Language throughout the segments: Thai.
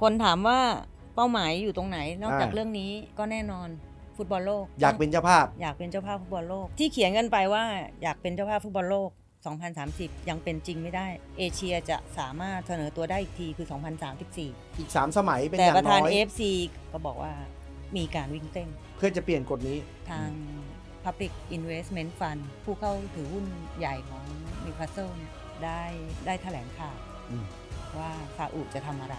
คนถามว่าเป้าหมายอยู่ตรงไหนนอกจากเรื่องนี้ก็แน่นอนฟุตบอลโลก อยากเป็นเจ้าภาพ อยากเป็นเจ้าภาพฟุตบอลโลกที่เขียนกันไปว่าอยากเป็นเจ้าภาพฟุตบอลโลก 2030 ยังเป็นจริงไม่ได้ เอเชียจะสามารถเสนอตัวได้อีกทีคือ 2034อีก3 สมัยเป็นอย่างน้อย แต่ประธานเอฟซีก็บอกว่ามีการวิ่งเต้นเพื่อจะเปลี่ยนกฎนี้ ทาง Public Investment Fund ผู้เข้าถือหุ้นใหญ่ของมิคาเซลได้ได้แถลงข่าวว่าซาอุจะทำอะไร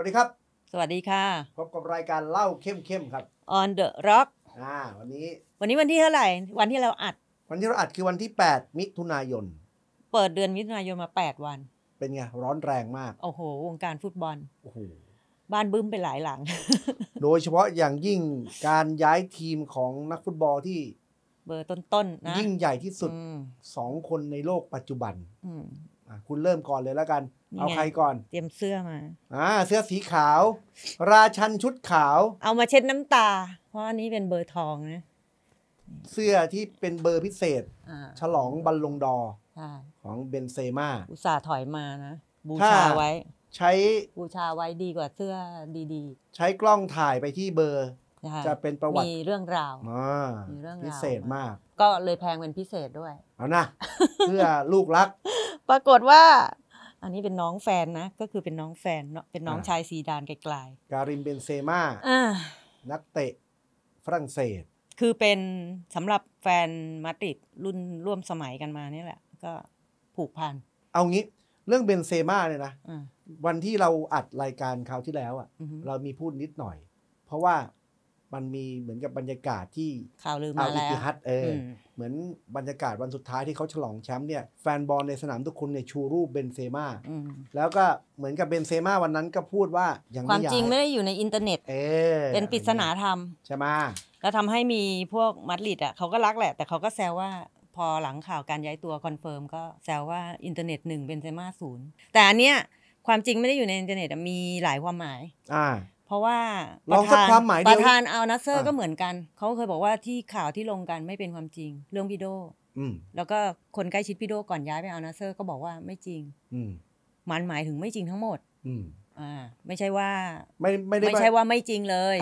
วัสดีครับ สวัสดีค่ะ พบกับรายการเล่าเข้มเข้มครับ On the Rock อ่า วันนี้ วันนี้วันที่เท่าไหร่ วันที่เราอัด วันที่เราอัดคือวันที่ 8 มิถุนายน เปิดเดือนมิถุนายนมา 8 วัน เป็นไง ร้อนแรงมาก โอ้โห วงการฟุตบอล โอ้โหบ้านบึ้มไปหลายหลัง โดยเฉพาะอย่างยิ่งการย้ายทีมของนักฟุตบอลที่ เบอร์ต้นๆนนะยิ่งใหญ่ที่สุดสองคนในโลกปัจจุบันคุณเริ่มก่อนเลยแล้วกัน เอาใครก่อน เตรียมเสื้อมา อ่า เสื้อสีขาว ราชันชุดขาว เอามาเช็ดน้ำตา เพราะอันนี้เป็นเบอร์ทองนะ เสื้อที่เป็นเบอร์พิเศษฉลองบอลลงดอของเบนเซม่าอุตส่าห์ถอยมานะ บูชาไว้ ใช้ บูชาไว้ดีกว่าเสื้อดีๆ ใช้กล้องถ่ายไปที่เบอร์ จะเป็นประวัติ มีเรื่องราวมีเรื่องราวพิเศษมากก็เลยแพงเป็นพิเศษด้วย เอานะ เพื่อลูกรัก ปรากฏว่า อันนี้เป็นน้องแฟนนะ ก็คือเป็นน้องแฟนเนาะเป็นน้องชายซีดานไกลๆ การิมเบนเซม่านักเตะฝรั่งเศส คือเป็นสำหรับแฟนมาติดรุ่นร่วมสมัยกันมานี่แหละ ก็ผูกพัน เอางี้ เรื่องเบนเซม่าเนี่ยนะ วันที่เราอัดรายการคราวที่แล้วอ่ะเรามีพูดนิดหน่อย เพราะว่ามันมีเหมือนกับบรรยากาศที่ข่าวลือมาแล้วอิติฮัตเออเหมือนบรรยากาศวันสุดท้ายที่เขาฉลองแชมป์เนี่ย แฟนบอลในสนามทุกคนเนี่ยชูรูปเบนเซม่าแล้วก็เหมือนกับเบนเซม่าวันนั้นก็พูดว่าอย่างความจริงไม่ได้อยู่ในอินเทอร์เน็ตเออเป็นปริศนาธรรมใช่ไหมแล้วทำให้มีพวกมัดลิดอ่ะเขาก็รักแหละ แต่เขาก็แซวว่าพอหลังข่าวการย้ายตัวคอนเฟิร์มก็แซวว่าอินเทอร์เน็ตหนึ่งเบนเซม่าศูนย์แต่อันเนี้ยความจริงไม่ได้อยู่ในอินเทอร์เน็ตมีหลายความหมายอ่าเพราะว่าประธานประธานอานัสเซอร์ก็เหมือนกันเขาเคยบอกว่าที่ข่าวที่ลงกันไม่เป็นความจริง เรื่องพี่โดแล้วก็คนใกล้ชิดพี่โดก่อนย้ายไปอานัสเซอร์ก็บอกว่าไม่จริงมันหมายถึงไม่จริงทั้งหมดอ่า ไม่ใช่ว่าไม่ไม่ได้ไม่ใช่ว่าไม่จริงเลย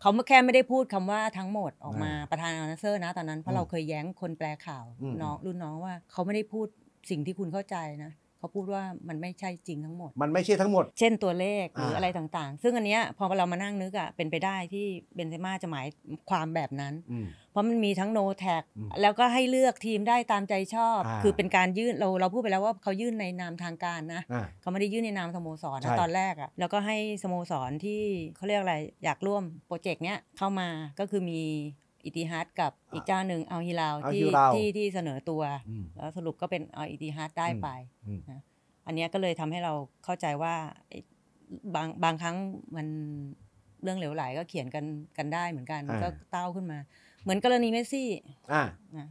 เขาแค่ไม่ได้พูดคำว่าทั้งหมดออกมาประธานอานัสเซอร์นะตอนนั้นเพราะเราเคยแย้งคนแปลข่าวน้องรุ่นน้องว่าเขาไม่ได้พูดสิ่งที่คุณเข้าใจนะเขาพูดว่ามันไม่ใช่จริงทั้งหมด มันไม่ใช่ทั้งหมด เช่นตัวเลข หรืออะไรต่างๆ ซึ่งอันเนี้ยพอเรามานั่งนึกอะเป็นไปได้ที่เบนเซม่าจะหมายความแบบนั้นเพราะมันมีทั้งโนแท็กแล้วก็ให้เลือกทีมได้ตามใจชอบ คือเป็นการยื่นเราเราพูดไปแล้วว่าเขายื่นในนามทางการนะเขาไม่ได้ยื่นในนามสโมสรนะตอนแรกอ่ะแล้วก็ให้สโมสรที่เขาเรียกอะไรอยากร่วมโปรเจกต์เนี้ยเข้ามาก็คือมีอิติฮัตกับอีกเจ้าหนึ่งเอาฮิลาวที่ที่ที่เสนอตัวแล้วสรุปก็เป็นเอาอิติฮัตได้ไปนะอันนี้ก็เลยทำให้เราเข้าใจว่าบางบางครั้งมันเรื่องเหลวไหลก็เขียนกันกันได้เหมือนกันก็เต้าขึ้นมา เหมือนกรณีเมสซี่อ่า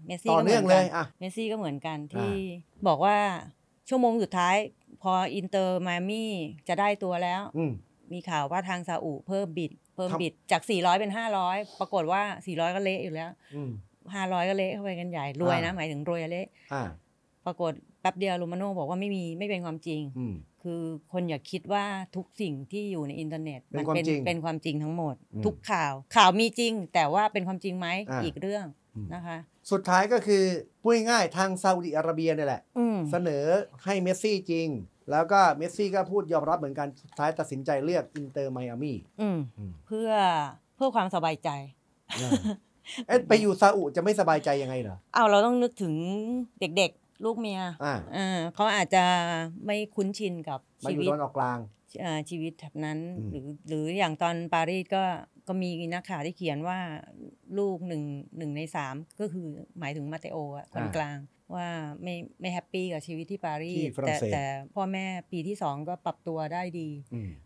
เมสซี่ก็เหมือนกันเมสซี่ก็เหมือนกันที่บอกว่าชั่วโมงสุดท้าย พออินเตอร์มามี่จะได้ตัวแล้วมีข่าวว่าทางซาอุเพิ่มบิด เพิ่มบิด จาก 400 เป็น 500 ปรากฏว่า 400 ก็เละอยู่แล้วห้าร้อยก็เละเข้าไปกันใหญ่รวยนะ หมายถึงรวยเละปรากฏแป๊บเดียวลูมาโน่บอกว่าไม่มีไม่เป็นความจริง คือคนอย่าคิดว่าทุกสิ่งที่อยู่ในอินเทอร์เน็ต มันเป็นเป็นความจริงทั้งหมด ทุกข่าวข่าวมีจริงแต่ว่าเป็นความจริงไหมอีกเรื่องนะคะสุดท้ายก็คือพูดง่ายทางซาอุดิอาระเบียนี่แหละเสนอให้เมสซี่จริงแล้วก็เมสซี่ก็พูดยอมรับเหมือนกันสุดท้ายตัดสินใจเลือกอินเตอร์ไมอามี่เพื่อเพื่อความสบายใจเอ๊ะไปอยู่ซาอุจะไม่สบายใจยังไงเหรอเอาเราต้องนึกถึงเด็กๆลูกเมียอ่าเขาอาจจะไม่คุ้นชินกับชีวิตตอนออกกลางชีวิตแบบนั้นหรือหรืออย่างตอนปารีสก็ก็มีนักข่าวที่เขียนว่าลูกหนึ่งหนึ่งในสามก็คือหมายถึงมาเตโอคนกลางว่าไม่ไม่แฮปปี้กับชีวิตที่ปารีสแต่แต่พ่อแม่ปีที่สองก็ปรับตัวได้ดี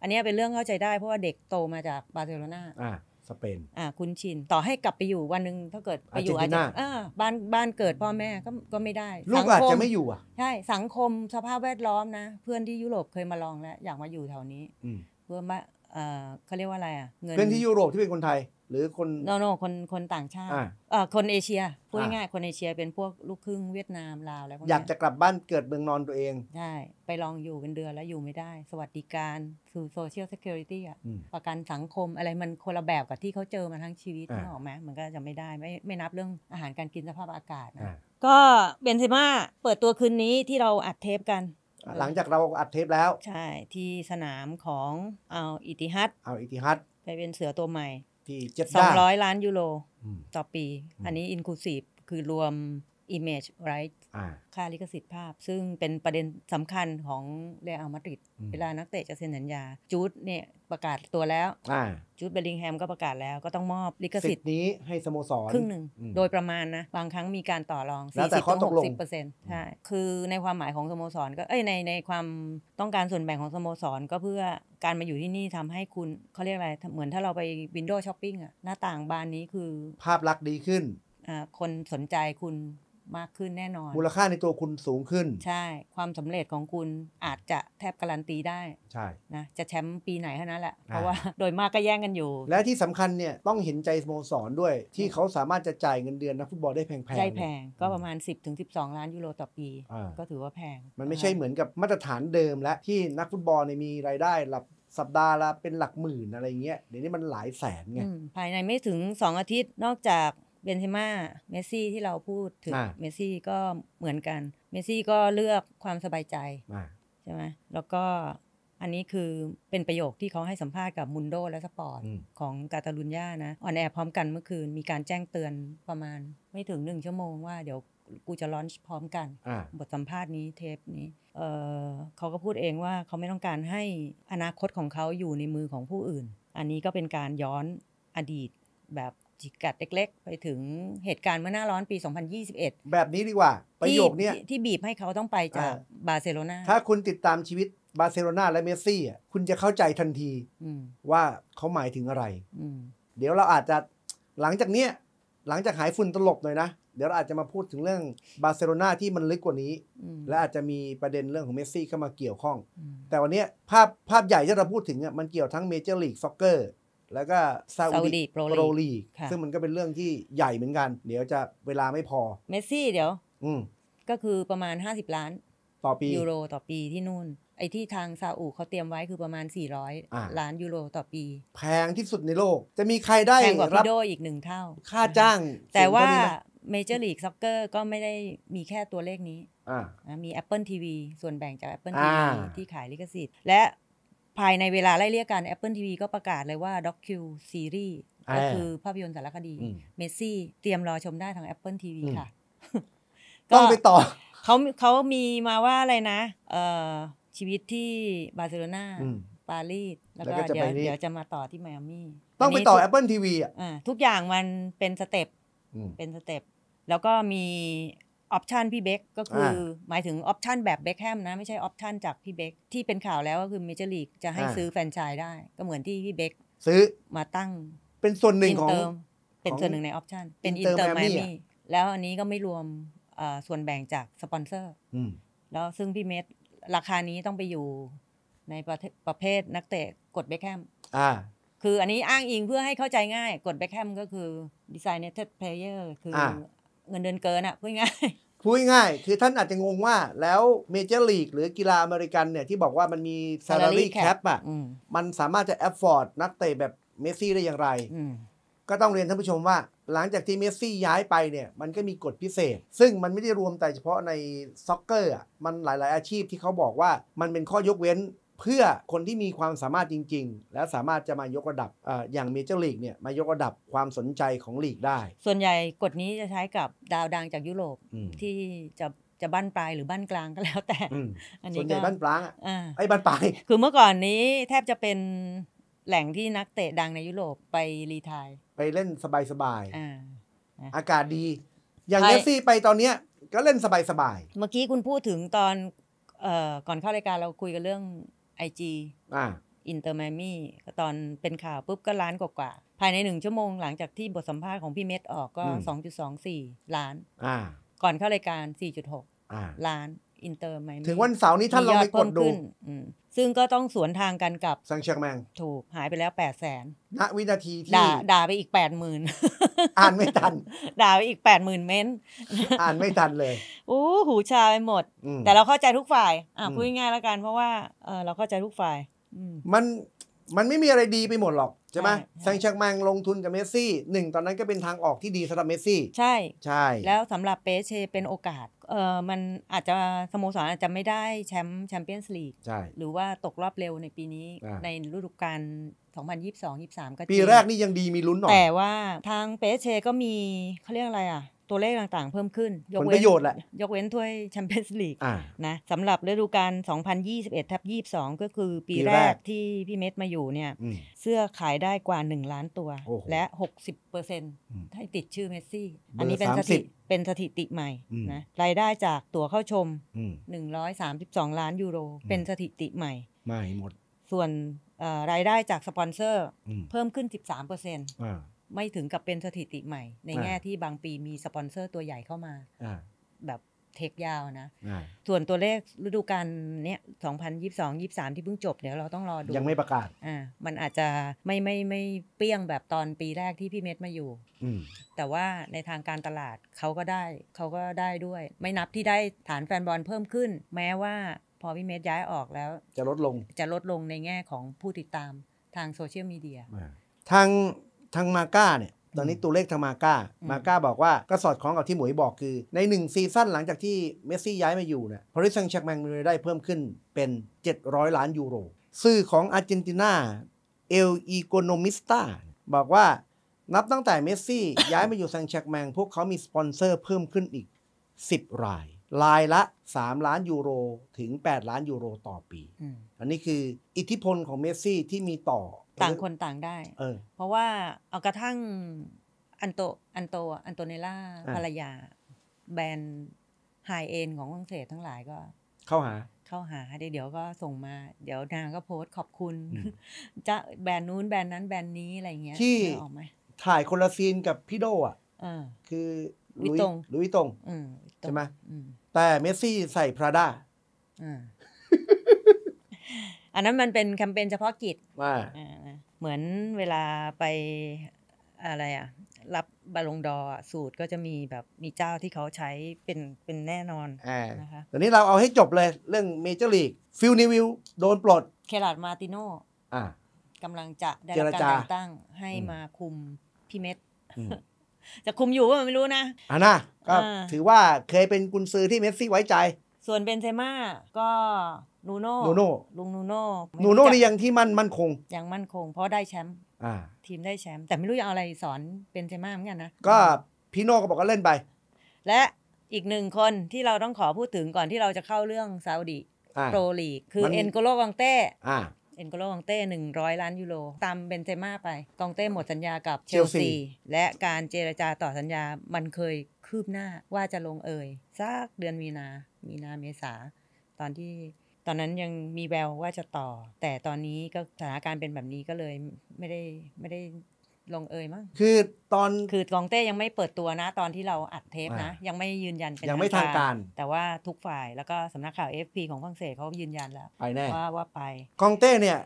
อันนี้เป็นเรื่องเข้าใจได้เพราะว่าเด็กโตมาจากบาร์เซโลนาสเปน อ่าคุณนชินต่อให้กลับไปอยู่วันหนึ่งถ้าเกิดไปอยู่อาจจะบ้านบ้านเกิดพ่อแม่ก็ก็ไม่ได้ลูกอาจจะไม่อยู่อ่ะ ใช่สังคมสภาพแวดล้อมนะ เพื่อนที่ยุโรปเคยมาลองแล้วอยากมาอยู่แถวนี้เพื่อนม่าเขาเรียกว่าอะไรอ่ะเงินเพื่อนที่ยุโรปที่เป็นคนไทยหรือคนโนโนคน คนต่างชาติอ่คนเอเชีย พูดง่ายคนเอเชียเป็นพวกลูกครึ่งเวียดนามลาวอะไรพวกนี้อยากจะกลับบ้านเกิดเมืองนอนตัวเอง ใช่ ไปลองอยู่เป็นเดือนแล้วอยู่ไม่ได้ สวัสดิการคือโซเชียลเซกูริตี้อ่ะประกันสังคมอะไรมันคนละแบบกับที่เขาเจอมาทั้งชีวิตนึกออกไหมมันก็จะไม่ได้ไม่ไม่นับเรื่องอาหารการกินสภาพอากาศนะก็เบนเซม่าเปิดตัวคืนนี้ที่เราอัดเทปกัน หลังจากเราอัดเทปแล้ว ใช่ที่สนามของเอาอิติฮัตเอาอิติฮัตไปเป็นเสือตัวใหม่ที่เจ็ดสองร้อยล้านยูโรต่อปี อันนี้อินคลูซีฟคือรวม Image Right ค่าลิขสิทธิ์ภาพ ซึ่งเป็นประเด็นสำคัญของเรอัลมาดริดเวลานักเตะจะเซ็นสัญญาจูดเนี่ยประกาศตัวแล้วจูดเบลลิงแฮมก็ประกาศแล้วก็ต้องมอบลิขสิทธิ์นี้ให้สโมสรครึ่งหนึ่ง โดยประมาณนะ บางครั้งมีการต่อรอง 40-60%ใช่คือในความหมายของสโมสร ก็เอ้ยในในความต้องการส่วนแบ่งของสโมสร ก็เพื่อการมาอยู่ที่นี่ทำให้คุณเขาเรียกอะไรเหมือนถ้าเราไปวินโดว์ช้อปปิ้งอะหน้าต่างบานนี้คือ ภาพลักษณ์ดีขึ้นคนสนใจคุณมากขึ้นแน่นอน มูลค่าในตัวคุณสูงขึ้น ใช่ ความสำเร็จของคุณอาจจะแทบการันตีได้ ใช่ นะ จะแชมป์ปีไหนแค่นั้นแหละ เพราะว่าโดยมากก็แย่งกันอยู่ และที่สำคัญเนี่ย ต้องเห็นใจสโมสรด้วย ที่เขาสามารถจะจ่ายเงินเดือนนักฟุตบอลได้แพงๆใช่แพง ก็ประมาณ 10-12ถึงล้านยูโรต่อปี ก็ถือว่าแพง มันไม่ใช่เหมือนกับมาตรฐานเดิม และที่นักฟุตบอลในมีรายได้หลับสัปดาห์ละเป็นหลักหมื่นอะไรเงี้ยเดี๋ยวนี้มันหลายแสนไง ภายในไม่ถึง 2 อาทิตย์นอกจากเบนเซม่าเมสซี่ที่เราพูดถึงเมสซี่ก็เหมือนกัน เมสซี่ก็เลือกความสบายใจใช่ไหมแล้วก็อันนี้คือเป็นประโยคที่เขาให้สัมภาษณ์กับมุนโด และสปอร์ตของกาตาลุญญานะอ่อนแอพร้อมกันเมื่อคืนมีการแจ้งเตือนประมาณไม่ถึงหนึ่งชั่วโมงว่าเดี๋ยวกูจะลอนช์พร้อมกันบทสัมภาษณ์นี้เทปนี้เเขาก็พูดเองว่าเขาไม่ต้องการให้อนาคตของเขาอยู่ในมือของผู้อื่น อันนี้ก็เป็นการย้อนอดีตแบบจิกัดเล็กๆ ไปถึงเหตุการณ์เมื่อหน้าร้อนปี 2021 แบบนี้ดีกว่าประโยคนี้ที่บีบให้เขาต้องไปจากบาร์เซโลนาถ้าคุณติดตามชีวิตบาร์เซโลนาและเมสซี่อ่ะคุณจะเข้าใจทันทีว่าเขาหมายถึงอะไรเดี๋ยวเราอาจจะหลังจากเนี้ยหลังจากหายฝุ่นตลบหน่อยนะเดี๋ยวเราอาจจะมาพูดถึงเรื่องบาร์เซโลนาที่มันลึกกว่านี้และอาจจะมีประเด็นเรื่องของเมสซี่เข้ามาเกี่ยวข้องแต่วันนี้ภาพภาพใหญ่ที่เราพูดถึงอ่ะมันเกี่ยวทั้งเมเจอร์ลีกซ็อกเกอร์แล้วก็ซาอุดีโปรลีซึ่งมันก็เป็นเรื่องที่ใหญ่เหมือนกัน เดี๋ยวจะเวลาไม่พอ เมสซี่เดี๋ยวอืก็คือประมาณ 50 ล้าน ต่อปี ยูโรต่อปีที่นู่น ไอ้ที่ทางซาอุเขาเตรียมไว้คือประมาณ 400 ล้านยูโรต่อปี แพงที่สุดในโลก จะมีใครได้แพงกว่าพีโดอีกหนึ่งเท่า ค่าจ้าง แต่ว่าเมเจอร์ลีกซ็อกเกอร์ก็ไม่ได้มีแค่ตัวเลขนี้มี Apple TV ส่วนแบ่งจาก Apple TV ที่ขายลิขสิทธิ์และภายในเวลาไล่เรียกกัน Apple TV ก็ประกาศเลยว่าด็อกคิวซีรีส์ก็คือภาพยนตร์สารคดีเมสซี่ เตรียมรอชมได้ทาง Apple TV ค่ะ ต้องไปต่อเขาเขามีมาว่าอะไรนะ เอ่อ ชีวิตที่บาร์เซโลนาปารีสแล้วก็เดี๋ยวเดี๋ยวจะมาต่อที่ไมอามี่ต้องไปต่อ Apple TV อ่ะ ทุกอย่างมันเป็นสเต็ปเป็นสเต็ปแล้วก็มีออปชันพี่เบคก็คือหมายถึงออปชันแบบเบคแฮมนะ ไม่ใช่ออปชันจาก พี่เบคที่เป็นข่าวแล้วก็คือเมเจอร์ลีกจะให้ซื้อแฟรนไชส์ได้ ก็เหมือนที่พี่เบคซื้อมาตั้ง เป็นส่วนหนึ่งของเป็นส่วนหนึ่งในออปชันเป็นอินเตอร์มามี่แล้วอันนี้ก็ไม่รวมส่วนแบ่งจากสปอนเซอร์แล้วซึ่งพี่เมทราคานี้ต้องไปอยู่ ในประประเภทนักเตะกดเบคแฮมคืออันนี้อ้างอิงเพื่อให้เข้าใจง่ายกดเบคแฮมก็คือ designated player คือเงินเดือนเกินอ่ะ พูดง่าย พูดง่าย คือท่านอาจจะงงว่าแล้วเมเจอร์ลีกหรือกีฬาอเมริกันเนี่ย ที่บอกว่ามันมี salary cap อ่ะ มันสามารถจะแอ a ฟอร์ดนักเตะแบบเมสซี่ได้อย่างไร ก็ต้องเรียนท่านผู้ชมว่า หลังจากที่เมสซี่ย้ายไปเนี่ยมันก็มีกฎพิเศษ ซึ่งมันไม่ได้รวมแต่เฉพาะในซ็อกเกอร์อ่ะ มันหลายๆอาชีพที่เขาบอกว่ามันเป็นข้อยกเว้นเพื่อคนที่มีความสามารถจริง ๆ และสามารถจะมายกระดับออย่างเมเจอร์ลีกเนี่ยมายกระดับความสนใจของลีกได้ ส่วนใหญ่กฎนี้จะใช้กับดาวดังจากยุโรปที่จะจะบ้านปลายหรือบ้านกลางก็แล้วแต่อันนี้ก็บ้านปลาอ่ะ ไอ้บ้านปลาย คือเมื่อก่อนนี้แทบจะเป็นแหล่งที่นักเตะดังในยุโรปไปรีทายไปเล่นสบายๆอากาศดี อย่างเมซี่ไปตอนเนี้ยก็เล่นสบายๆ เมื่อกี้คุณพูดถึงตอนก่อนเข้ารายการเราคุยกันเรื่องไอจีอินเตอร์แมมี่ตอนเป็นข่าวปุ๊บก็ล้านกว่าๆภายในหนึ่งชั่วโมงหลังจากที่บทสัมภาษณ์ของพี่เม็ดออกก็ 2.24 ล้านก่อนเข้ารายการ 4.6 ล้านอินเตอร์ไหมถึงวันเสาร์นี้ท่านลองไปกดดูซึ่งก็ต้องสวนทางกันกับซังเชียงแมง ถูกหายไปแล้วแปดแสนณวินาทีที่ด่าด่าไปอีกแปดหมื่นอ่านไม่ทันด่าไปอีกแปดหมื่นเม้น อ่านไม่ทันเลยอู้หูชาไปหมด แต่เราเข้าใจทุกฝ่ายอ่ะพูดง่ายแล้วกันเพราะว่าเออเราเข้าใจทุกฝ่ายมันมันไม่มีอะไรดีไปหมดหรอกใช่ไหมแซงเชียงแมงลงทุนกับเมสซี่หนึ่งตอนนั้นก็เป็นทางออกที่ดีสำหรับเมสซี่ใช่ใช่ แล้วสำหรับเปเชเป็นโอกาสเออมันอาจจะสโมสรอาจจะไม่ได้แชมป์แชมเปี้ยนส์ลีกใช่ หรือว่าตกรอบเร็วในปีนี้ในฤดูกาล2022-23 ก็จงปีแรกนี่ยังดีมีลุ้นหน่อย แต่ว่าทางเปเชก็มีเขาเรียกอะไรอ่ะตัวเลขต่างๆเพิ่มขึ้น ยกผลประโยชน์แหละยกเว้นถ้วยแชมเปี้ยนส์ลีกนะสำหรับฤดูกาล 2021 ทับ22 ก็คือปีแรกที่พี่เม็ดมาอยู่เนี่ยเสื้อขายได้กว่า 1 ล้านตัวและ 60%ให้ติดชื่อเมสซี่ อันนี้เป็นสถิติเป็นสถิติใหม่นะรายได้จากตั๋วเข้าชม 132 ล้านยูโรเป็นสถิติใหม่ใหม่หมด ส่วนรายได้จากสปอนเซอร์เพิ่มขึ้น 13%เปอร์เซ็นต์ไม่ถึงกับเป็นสถิติใหม่ ในแง่ที่บางปีมีสปอนเซอร์ตัวใหญ่เข้ามาแบบเทคยาวนะ ส่วนตัวเลขฤดูกาลเนี้ยสสอองงพันยี่ยี่สามที่เพิ่งจบ เดี๋ยวเราต้องรอดู ยังไม่ประกาศอ่ามันอาจจะไม่ไม่ไม่เปี้ยงแบบตอนปีแรกที่พี่เม็ดมาอยู่แต่ว่าในทางการตลาดเขาก็ได้เขาก็ได้ด้วย ไม่นับที่ได้ฐานแฟนบอลเพิ่มขึ้น แม้ว่าพอพี่เม็ดย้ายออกแล้ว จะลดลงจะลดลงในแง่ของผู้ติดตามทางโซเชียลมีเดียทางทางมาก้าเนี่ยตอนนี้ตัวเลขทางมาก้ามาก้าบอกว่า ก็สอดคล้องกับที่หมวยบอกคือ ใน 1ซีซั่นหลังจากที่เมสซี่ ย้ายมาอยู่เนี่ยพาริสแซงต์แชรแมงมีรายได้เพิ่มขึ้นเป็น 700 ล้านยูโรสื่อของอาร์เจนตินา เอลอีโกโนมิสตาบอกว่านับตั้งแต่เมสซี่ย้ายมาอยู่แซงต์แชรแมง พวกเขามีสปอนเซอร์เพิ่มขึ้นอีก 10รายรายละ 3 ล้านยูโร ถึง 8 ล้านยูโรต่อปีอันนี้คืออิทธิพลของเมสซี่ที่มีต่อต่างคนต่างได้ เออเพราะว่าเอากระทั่งอันโตอันโตอันโตเนล่าภรรยา แบรนด์ไฮเอ็นของฝรั่งเศสทั้งหลายก็ เข้าหา เข้าหา เดี๋ยวก็ส่งมา เดี๋ยวนางก็โพสต์ขอบคุณ จะแบรนด์นู้นแบรนด์นั้นแบรนด์นี้อะไรเงี้ยที่ถ่ายคนละซีนกับพี่โดอ่ะคือลุยตงลุยตงใช่ไหมแต่เมสซี่ใส่พราด้าอันนั้นมันเป็นแคมเปญเฉพาะกิจ ว่าเหมือนเวลาไปอะไรอ่ะ รับบาลงดอสูตรก็จะมีแบบมีเจ้าที่เขาใช้เป็นเป็นแน่นอนอนะคะตอนนี้เราเอาให้จบเลยเรื่องเมเจอร์ลีกฟิลนิวิลโดนปลด เคลาดมาติโน่กำลังจะได้รับการแต่งตั้งให้มาคุมพี่เม็ดจะคุมอยู่ก็ไม่รู้นะอ่ะนะก็ถือว่าเคยเป็นกุนซือที่เมสซี่ไว้ใจ ส่วนเบนเซม่าก็นูโน่นูโน่ลุงนูโน่นูโน่นี่ยังที่มั่นมั่นคง ยังมั่นคง เพราะได้แชมป์ทีมได้แชมป์แต่ไม่รู้จะเอาอะไรสอนเป็นเซม่าเหมือนกันนะ ก็พี่โน่ก็บอกก็เล่นไป และอีกหนึ่งคนที่เราต้องขอพูดถึงก่อนที่เราจะเข้าเรื่องซาอุดีโปรลีกคือเอ็นโกโลกองเต้เอ็นโกโลกองเต้หนึ่งร้อยล้านยูโรตามเบนเซม่าไป กองเต้หมดสัญญากับเชลซีและการเจรจาต่อสัญญามันเคยคืบหน้าว่าจะลงเอ่ยสักเดือนมีนามีนาเมษาตอนที่ตอนนั้นยังมีแววว่าจะต่อ แต่ตอนนี้ก็สถานการณ์เป็นแบบนี้ก็เลยไม่ได้ไม่ได้ลงเอยมั้งคือตอน คือกองเต้ยังไม่เปิดตัวนะ ตอนที่เราอัดเทปนะ ยังไม่ยืนยันเป็นยังไม่ทางการแต่ว่าทุกฝ่ายแล้วก็สำนักข่าวพีของฝรั่งเศสเขายืนยันแล้วไปแน่ว่าว่าไปกองเต้เนี่ย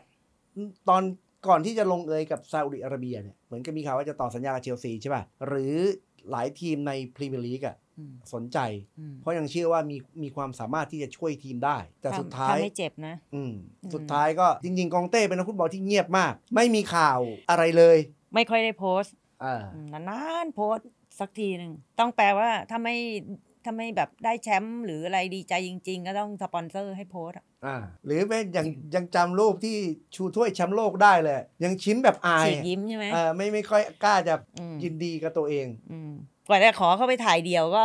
ตอนก่อนที่จะลงเอยกับซาอุดิอาระเบียเนี่ยเหมือนก็มีข่าวว่าจะต่อสัญญากับเชลซีใช่ป่ะหรือหลายทีมในพรีเมียร์ลีกอ่ะสนใจ เพราะยังเชื่อว่ามีมีความสามารถที่จะช่วยทีมได้ แต่สุดท้ายไม่เจ็บนะสุดท้ายก็จริง ๆ กองเต้เป็นนักฟุตบอลที่เงียบมาก ไม่มีข่าวอะไรเลย ไม่ค่อยได้โพสต์นานๆ โพสสักทีหนึ่งต้องแปลว่าถ้าไม่ถ้าไม่แบบได้แชมป์หรืออะไรดีใจจริงๆ ก็ต้องสปอนเซอร์ให้โพสอ่ะหรือแม้ยังยังจำรูปที่ชูถ้วยแชมป์โลกได้เลย ยังชิ้นแบบอายฉีกยิ้มใช่ไหมเออไม่ไม่ค่อยกล้าจะยินดีกับตัวเองกว่าจะขอเข้าไปถ่ายเดียวก็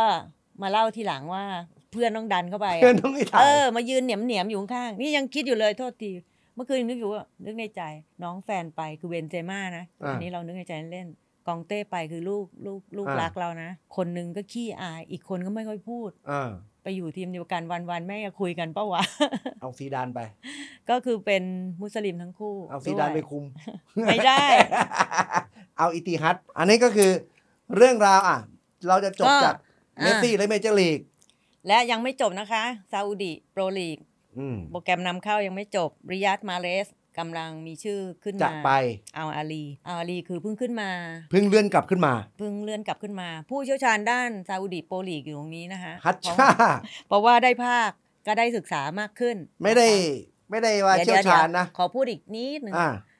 มาเล่าทีหลังว่าเพื่อนต้องดันเข้าไปเพื่อนต้องไม่ถ่ายเออมายืนเหนียมเหนียมอยู่ข้าง นี่ยังคิดอยู่เลยโทษทีเมื่อคืนนึกอยู่ว่านึกในใจ น้องแฟนไปคือเวนเจม่านะอันนี้เรานึกในใจเล่นกองเต้ไปคือลูกลูกลูกรักเรานะ คนนึงก็ขี้อาย อีกคนก็ไม่ค่อยพูดอไปอยู่ทีมเดียวกันวันวันแม่คุยกันปะวะ เอาซีดานไป ก็คือเป็นมุสลิมทั้งคู่ เอาซีดานไปคุม ไม่ได้ เอาอิติฮัด อันนี้ก็คือเรื่องราวอ่ะ เราจะจบจากเมสซี่และเมเจอร์ลีก และยังไม่จบนะคะซาอุดีโปรลีกโปรแกรมนำเข้ายังไม่จบริยาตมาเลสกำลังมีชื่อขึ้นมาจะไป เอาอาลีเอาอาลีคือเพิ่งขึ้นมา เพิ่งเลื่อนกลับขึ้นมา เพิ่งเลื่อนกลับขึ้นมา ผู้เชี่ยวชาญด้านซาอุดีโปลีกอยู่ตรงนี้นะคะฮัตชาเพราะว่าได้ภาคก็ได้ศึกษามากขึ้น ไม่ได้ไม่ได้ว่าเชี่ยวชาญนะ ขอพูดอีกนิดหนึ่ง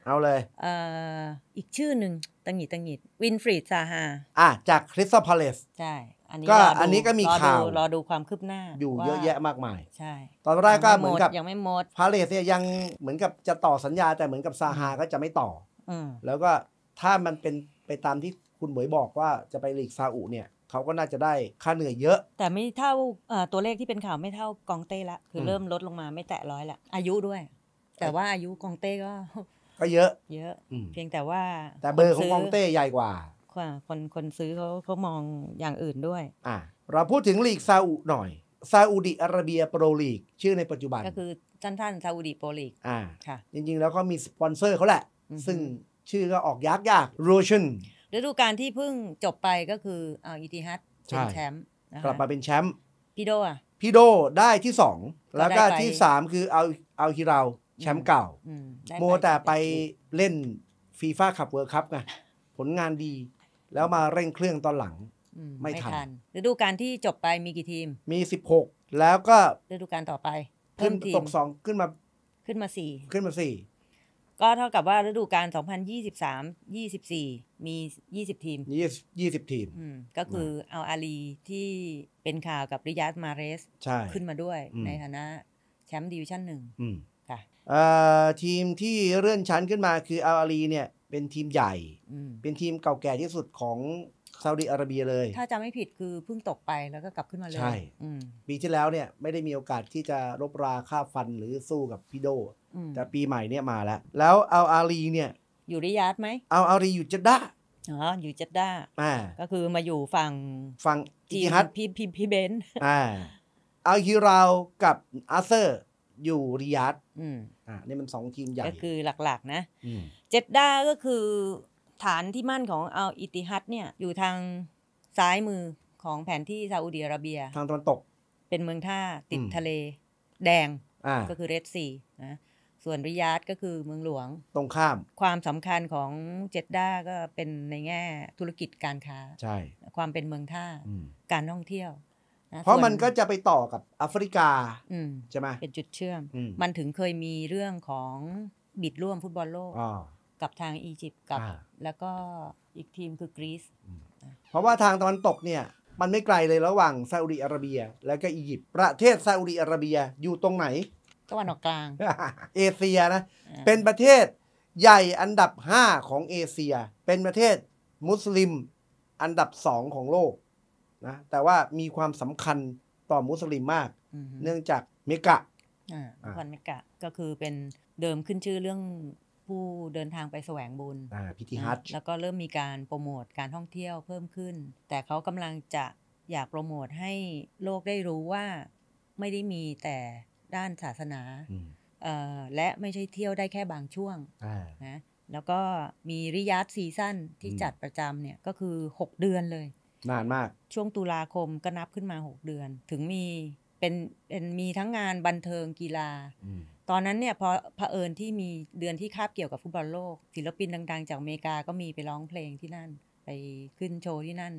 เอาเลยเอ่ออีกชื่อหนึ่งตังหิตตังหิตวินฟรีดซาฮาอ่ะ จากคริสตัลพาเลส ใช่ันนี้ก็อันนี้ก็มีข่าวรอดูความคืบหน้า อยู่เยอะแยะมากมาย ใช่ ตอนแรกก็เหมือนกับยังไม่หมดพาเลสเนี่ยยังเหมือนกับจะต่อสัญญาแต่เหมือนกับซาฮาก็จะไม่ต่ออแล้วก็ถ้ามันเป็นไปตามที่คุณหวยบอกว่าจะไปลีกซาอุเนี่ยเขาก็น่าจะได้ค่าเหนื่อยเยอะ แต่ไม่เท่าตัวเลขที่เป็นข่าวไม่เท่ากองเต้ละคือเริ่มลดลงมาไม่แตะร้อยละอายุด้วย แต่ว่าอายุกองเต้ก็ก็เยอะ เยอะเพียงแต่ว่า แต่เบอร์ของกองเต้ใหญ่กว่าคนคนซื้อเขาเขามองอย่างอื่นด้วย อ่ะ เราพูดถึงลีกซาอุหน่อยซาอุดิอาระเบียโปรลีก ชื่อในปัจจุบันก็คือท่านท่านซาอุดิโปรลีกอ่าค่ะ จริงๆ แล้วก็มีสปอนเซอร์เขาแหละ ซึ่งชื่อก็ออกยากยากโรชันฤดูกาลที่เพิ่งจบไปก็คือเอาอิติฮัตเป็นแชมป์กลับมาเป็นแชมป์พี่โดอ่ะพี่โดได้ที่สองแล้วก็ที่สามคือเอาเอาฮิเราแชมป์เก่าโมแต่ไปเล่นฟีฟ่าขับเวิร์คัพไงผลงานดีแล้วมาเร่งเครื่องตอนหลัง ไม่ทัน ฤดูกาลที่จบไปมีกี่ทีม มี 16 แล้วก็ฤดูกาลต่อไปเพิ่มทีมตกสองขึ้นมาขึ้นมาสี่ขึ้นมาสี่ก็เท่ากับว่าฤดูกาล2023 24 มี 20 ทีม 20 ทีมก็คือเอาอาลีที่เป็นข่าวกับริยาสมาเรส ขึ้นมาด้วยในฐานะแชมป์ดิวิชั่นหนึ่งค่ะทีมที่เลื่อนชั้นขึ้นมาคือเอาอาลีเนี่ยเป็นทีมใหญ่ เป็นทีมเก่าแก่ที่สุดของซาอุดิอาระเบียเลย ถ้าจำไม่ผิดคือเพิ่งตกไปแล้วก็กลับขึ้นมาเลย ใช่ปีที่แล้วเนี่ยไม่ได้มีโอกาสที่จะรบราค่าฟันหรือสู้กับพี่โดแต่ปีใหม่เนี่ยมาแล้ว แล้วเอาอารีเนี่ย อยู่ริยาดไหม เอาอารีอยู่เจด้าอ๋ออยู่เจด้าก็คือมาอยู่ฝั่ง ฝั่งจีฮัตพี่พี่พี่เบนอ่าเอาฮิราวกับอาเซอร์อยู่ริยัตอ่านี่มันสองทีมใหญ่ ก็คือหลัก ๆ นะเจดด้าก็คือฐานที่มั่นของเอาอิติฮัดเนี่ย อยู่ทางซ้ายมือของแผนที่ซาอุดิอาระเบีย ทางตะวันตกเป็นเมืองท่าติดทะเลแดงก็คือเรดซีนะส่วนริยาดก็คือเมืองหลวงตรงข้าม ความสำคัญของเจดด้าก็เป็นในแง่ธุรกิจการค้าใช่ความเป็นเมืองท่าการท่องเที่ยวเพราะมันก็จะไปต่อกับแอฟริกาใช่ไหมเป็นจุดเชื่อม มันถึงเคยมีเรื่องของบิดร่วมฟุตบอลโลกกับทางอียิปต์กับแล้วก็อีกทีมคือกรีซเพราะว่าทางตะวันตกเนี่ย มันไม่ไกลเลยระหว่างซาอุดิอาระเบีย แล้วก็อียิปต์ประเทศซาอุดิอาระเบียอยู่ตรงไหนตะวันออกกลาง เอเชียนะเป็นประเทศใหญ่อันดับ 5 ของเอเชีย เป็นประเทศมุสลิมอันดับสองของโลกนะแต่ว่ามีความสำคัญต่อมุสลิมมาก เนื่องจากเมกะอาคนเมกะก็คือเป็นเดิมขึ้นชื่อเรื่องผู้เดินทางไปแสวงบุญพิธีฮัจแล้วก็เริ่มมีการโปรโมทการท่องเที่ยวเพิ่มขึ้น แต่เขากำลังจะอยากโปรโมทให้โลกได้รู้ว่าไม่ได้มีแต่ด้านศาสนาและไม่ใช่เที่ยวได้แค่บางช่วงนะแล้วก็มีริยาตซีซั่นที่จัดประจำเนี่ยก็คือ 6 เดือนเลยนานมากช่วงตุลาคมก็นับขึ้นมาหกเดือน ถึงมีเป็นเป็นมีทั้งงานบันเทิงกีฬาตอนนั้นเนี่ยพอเผอิญที่มีเดือนที่คาบเกี่ยวกับฟุตบอลโลก ศิลปินดังๆ จากอเมริกาก็มีไปร้องเพลงที่นั่นไปขึ้นโชว์ที่นั่น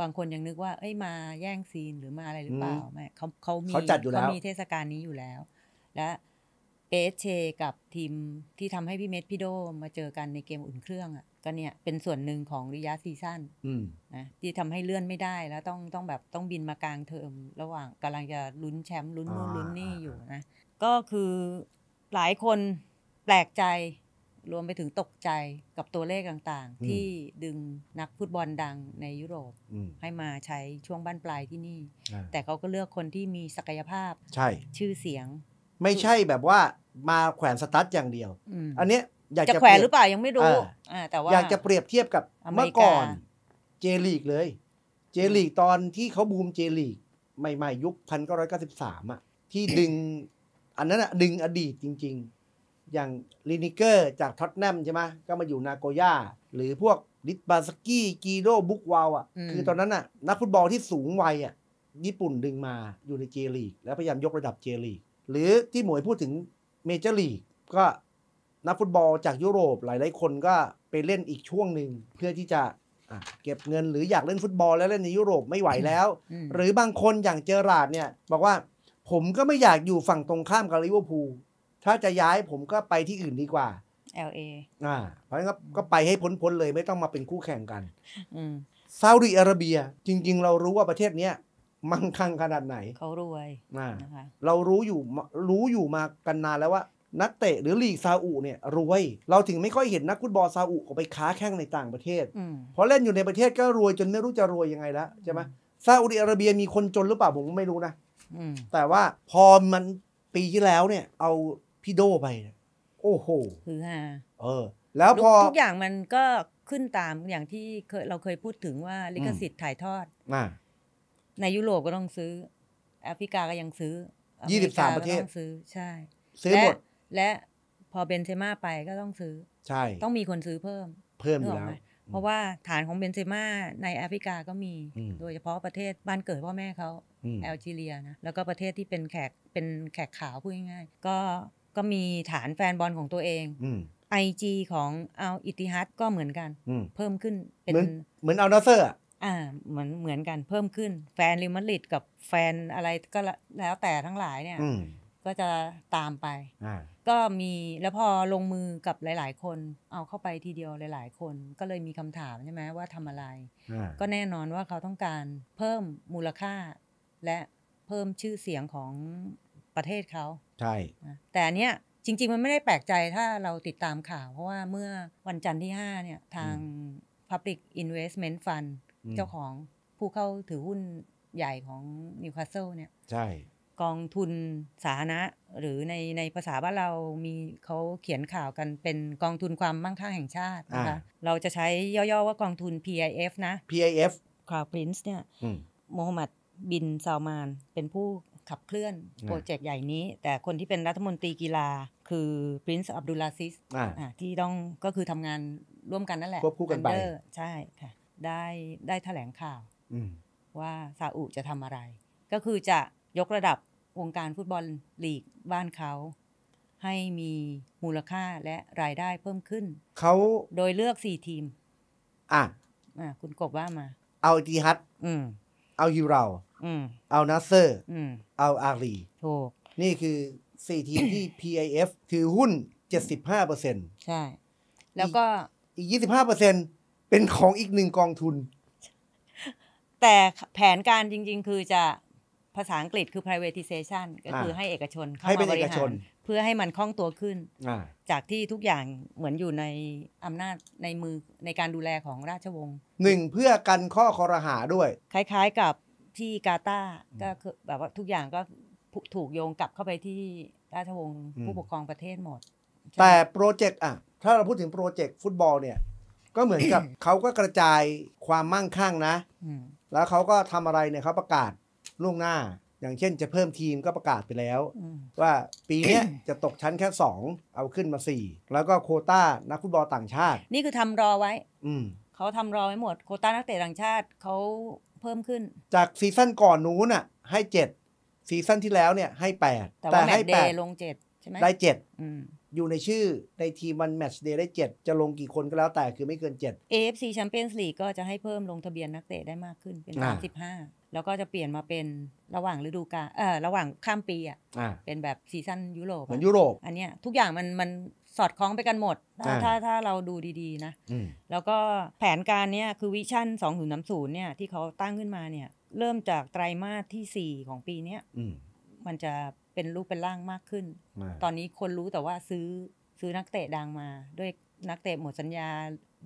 บางคนยังนึกว่า เอ้ยมาแย่งซีนหรือมาอะไรหรือเปล่าไม่เขาเขามีเขาจัดอยู่แล้วเขามีเทศกาลนี้อยู่แล้ว และเอเชกับทีมที่ทำให้พี่เมธพี่โดมาเจอกันในเกมอุ่นเครื่องอ่ะก็เนี่ยเป็นส่วนหนึ่งของระยะซีซั่นนะที่ทำให้เลื่อนไม่ได้แล้วต้องต้องแบบต้องบินมากลางเทอมระหว่างกำลังจะลุ้นแชมป์ลุ้นนู่นลุ้นนี่อยู่นะ ก็คือหลายคนแปลกใจ รวมไปถึงตกใจกับตัวเลขต่างๆ ที่ดึงนักฟุตบอลดังในยุโรปให้มาใช้ช่วงบ้านปลายที่นี่ แต่เขาก็เลือกคนที่มีศักยภาพใช่ชื่อเสียงไม่ใช่แบบว่ามาแขวนสตั๊ดอย่างเดียว อันนี้อยากจะแขวนหรือเปล่า ยังไม่รู้แต่ว่าอยากจะเปรียบเทียบกับเมื่อก่อน เจลีกเลย เจลีกตอนที่เขาบูมเจลีก ใหม่ๆยุคพันเก้าร้อยเก้าสิบสามอ่ะ ที่ดึงอันนั้นอ่ะ ดึงอดีตจริงๆ อย่างลินิเกอร์ จากท็อตแนมใช่ไหมก็มาอยู่นาโกย่าหรือพวกดิบาสกี้กีโดบุกวาวอ่ะคือตอนนั้นอ่ะ นักฟุตบอลที่สูงวัยอ่ะญี่ปุ่นดึงมาอยู่ในเจลีก แล้วพยายามยกระดับเจลีกหรือที่หมวยพูดถึงเมเจอร์ลีกก็นักฟุตบอลจากยุโรปหลาย ๆคนก็ไปเล่นอีกช่วงหนึ่งเพื่อที่จะเก็บเงินหรืออยากเล่นฟุตบอลแล้วเล่นในยุโรปไม่ไหวแล้ว หรือบางคนอย่างเจอราดเนี่ย บอกว่าผมก็ไม่อยากอยู่ฝั่งตรงข้ามกับลิเวอร์พูลถ้าจะย้ายผมก็ไปที่อื่นดีกว่า LA อ่าเพราะงั้นก็ไปให้พ้นๆเลยไม่ต้องมาเป็นคู่แข่งกันซาอุดิอาระเบียจริง ๆ เรารู้ว่าประเทศเนี้ยมั่งคั่งขนาดไหนเขารวยนะคะเรารู้อยู่รู้อยู่มากันนานแล้วว่า นักเตะหรือลีกซาอุเนี่ย รวยเราถึงไม่ค่อยเห็นนักฟุตบอลซาอุเขาไปค้าแข่งในต่างประเทศเพราะเล่นอยู่ในประเทศก็รวยจนไม่รู้จะรวยยังไงแล้วใช่ไหมซาอุดิอาระเบียมีคนจนหรือเปล่าผมไม่รู้นะแต่ว่าพอมันปีที่แล้วเนี่ย เอาพี่โดไปโอ้โหคือฮาเออ แล้วพอทุกอย่างมันก็ขึ้นตามอย่างที่เราเคยพูดถึงว่าลิขสิทธิ์ถ่ายทอดอในยุโรปก็ต้องซื้อ แอฟริกาก็ยังซื้อยี่สิบสามประเทศต้องซื้อใช่ ซื้อหมด และพอเบนเซม่าไปก็ต้องซื้อใช่ ต้องมีคนซื้อเพิ่มเพิ่มอยู่แล้วเพราะว่าฐานของเบนเซม่าในแอฟริกาก็มี โดยเฉพาะประเทศบ้านเกิดพ่อแม่เขา แอลจีเรียนะแล้วก็ประเทศที่เป็นแขกเป็นแขกขาวพูดง่ายๆก็ก็มีฐานแฟนบอลของตัวเองไอจีของเอาอิติฮัตก็เหมือนกันเพิ่มขึ้นเป็นเหมือนเอานาเซอร์อ่าเหมือนเหมือนกันเพิ่มขึ้น แฟนริมอลิดกับแฟนอะไรก็แล้วแต่ทั้งหลายเนี่ยก็จะตามไปก็มีแล้วพอลงมือกับหลายๆคนเอาเข้าไปทีเดียวหลายๆคนก็เลยมีคำถามใช่ไหมว่าทำอะไร ก็แน่นอนว่าเขาต้องการเพิ่มมูลค่า และเพิ่มชื่อเสียงของประเทศเขาใช่ แต่เนี้ยจริง ๆ มันไม่ได้แปลกใจถ้าเราติดตามข่าว เพราะว่าเมื่อวันจันทร์ที่5เนี่ยทาง Public Investment Fund เจ้าของผู้เข้าถือหุ้นใหญ่ของนิวคาสเซิลเนี่ยใช่ กองทุนสาธารณะหรือในในภาษาบ้านเรามีเขาเขียนข่าวกันเป็นกองทุนความมั่งคั่งแห่งชาตินะคะเราจะใช้ย่อๆว่ากองทุน PIF นะ PIF คราวพรินซ์เนี่ยโมฮัมหมัดบินซาวมาน เป็นผู้ขับเคลื่อนโปรเจกต์ใหญ่นี้ แต่คนที่เป็นรัฐมนตรีกีฬาคือปรินซ์อับดุลลาซิสที่ต้องก็คือทำงานร่วมกันนั่นแหละควบคู่กันไปใช่ค่ะได้ได้แถลงข่าวว่าซาอุจะทำอะไร ก็คือจะยกระดับวงการฟุตบอลลีกบ้านเขา ให้มีมูลค่าและรายได้เพิ่มขึ้นเขาโดยเลือกสี่ทีม อ่ะอ่ะคุณกบว่ามา เอาจีฮัตอืม เอายูเราอืมเอานาเซอร์ อืมเอาอารีถูกนี่คือสี่ทีมที่ PIF ถือหุ้นเเเจ็ดสิบห้าปอร์ซ็นใช่แล้วก็อีกยี่สิบห้าเปอร์เซ็นตเป็นของอีกหนึ่งกองทุน แต่แผนการจริงๆ คือจะภาษาอังกฤษคือ privatization ก็คือให้เอกชนเข้ามาบริหาร เพื่อให้มันคล่องตัวขึ้น จากที่ทุกอย่างเหมือนอยู่ในอำนาจในมือในการดูแลของราชวงศ์หนึ่งเพื่อกันข้อคอรหาด้วย คล้ายๆกับที่กาตาก็คือแบบว่าทุกอย่างก็ถูกโยงกลับเข้าไปที่ราชวงศ์ผู้ปกครองประเทศหมด แต่โปรเจกต์อ่ะ ถ้าเราพูดถึงโปรเจกต์ฟุตบอลเนี่ยก็เหมือนกับเขาก็กระจายความมั่งคั่งนะแล้วเขาก็ทำอะไรเนี่ยเขาประกาศล่วงหน้าอย่างเช่นจะเพิ่มทีมก็ประกาศไปแล้ว ว่าปีนี้จะตกชั้นแค่ 2 เอาขึ้นมา 4 แล้วก็โคต้านักฟุตบอลต่างชาติ นี่คือทำรอไว้อืเขาทำรอไว้หมดโคต้านักเตะต่างชาติ เขาเพิ่มขึ้น จากซีซั่นก่อนนู้นอ่ะ ให้7ซีซั่นที่แล้วเนี่ยให้ 8 แต่ให้แปดลงดใช่ไหมได้ดอยู่ในชื่อในทีมวันแมตช์เดย์ได้ 7 จะลงกี่คนก็แล้วแต่คือไม่เกิน 7 AFC c h a m p i o n ้ยนส์ลีก็จะให้เพิ่มลงทะเบียนนักเตะได้มากขึ้นเป็น35แล้วก็จะเปลี่ยนมาเป็นระหว่างฤดูกาลเออระหว่างข้ามปีอ่ะเป็นแบบซีซั่นยุโรปเหมือนยุโรป อันเนี้ยทุกอย่างมันมันสอดคล้องไปกันหมด ถ้าถ้าเราดูดี ๆ นะแล้วก็แผนการเนี้ยคือวิชั่น2นย์เนี่ยที่เขาตั้งขึ้นมาเนี่ยเริ่มจากไตรมาสที่ 4 ของปีเนี้ยมันจะเป็นรูปเป็นร่างมากขึ้น ตอนนี้คนรู้แต่ว่าซื้อซื้อนักเตะดังมา ด้วยนักเตะหมดสัญญา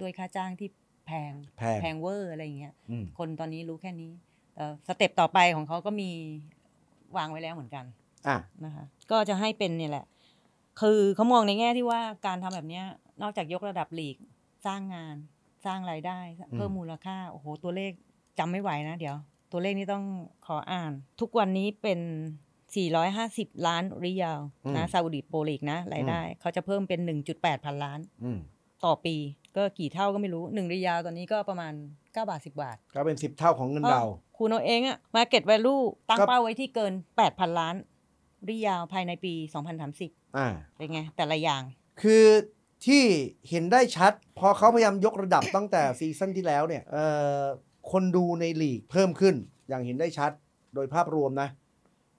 ด้วยค่าจ้างที่แพงแพงเวอร์ อะไรเงี้ย คนตอนนี้รู้แค่นี้สเต็ปต่อไปของเขา ก็มีวางไว้แล้วเหมือนกันะนะคะก็จะให้เป็นเนี่ยแหละคือเขามองในแง่ที่ว่าการทำแบบเนี้ย นอกจากยกระดับหลีกสร้างงานสร้างรายได้เพิ่มมูลค่าโอ้โห ตัวเลขจำไม่ไหวนะเดี๋ยว ตัวเลขนี้ต้องขออ่าน ทุกวันนี้เป็น450 ล้านริยาลนะซาอุดิโปรลีกนะรายได้ เขาจะเพิ่มเป็น 1.8 พันล้านต่อปีก็กี่เท่าก็ไม่รู้ 1 ริยาลตอนนี้ก็ประมาณ 9 บาท 10 บาท ก็เป็น 10 เท่าของเงินเรา คุณเอาเองอะมาเก็ตแวลูตั้งเป้าไว้ที่เกิน 8,000ล้าน ริยาลภายในปี 2030อ่าเป็นไง แต่ละอย่าง คือที่เห็นได้ชัด พอเขาพยายามยกระดับตั้งแต่ซีซั่นที่แล้วเนี่ยคนดูในลีกเพิ่มขึ้นอย่างเห็นได้ชัดโดยภาพรวมนะ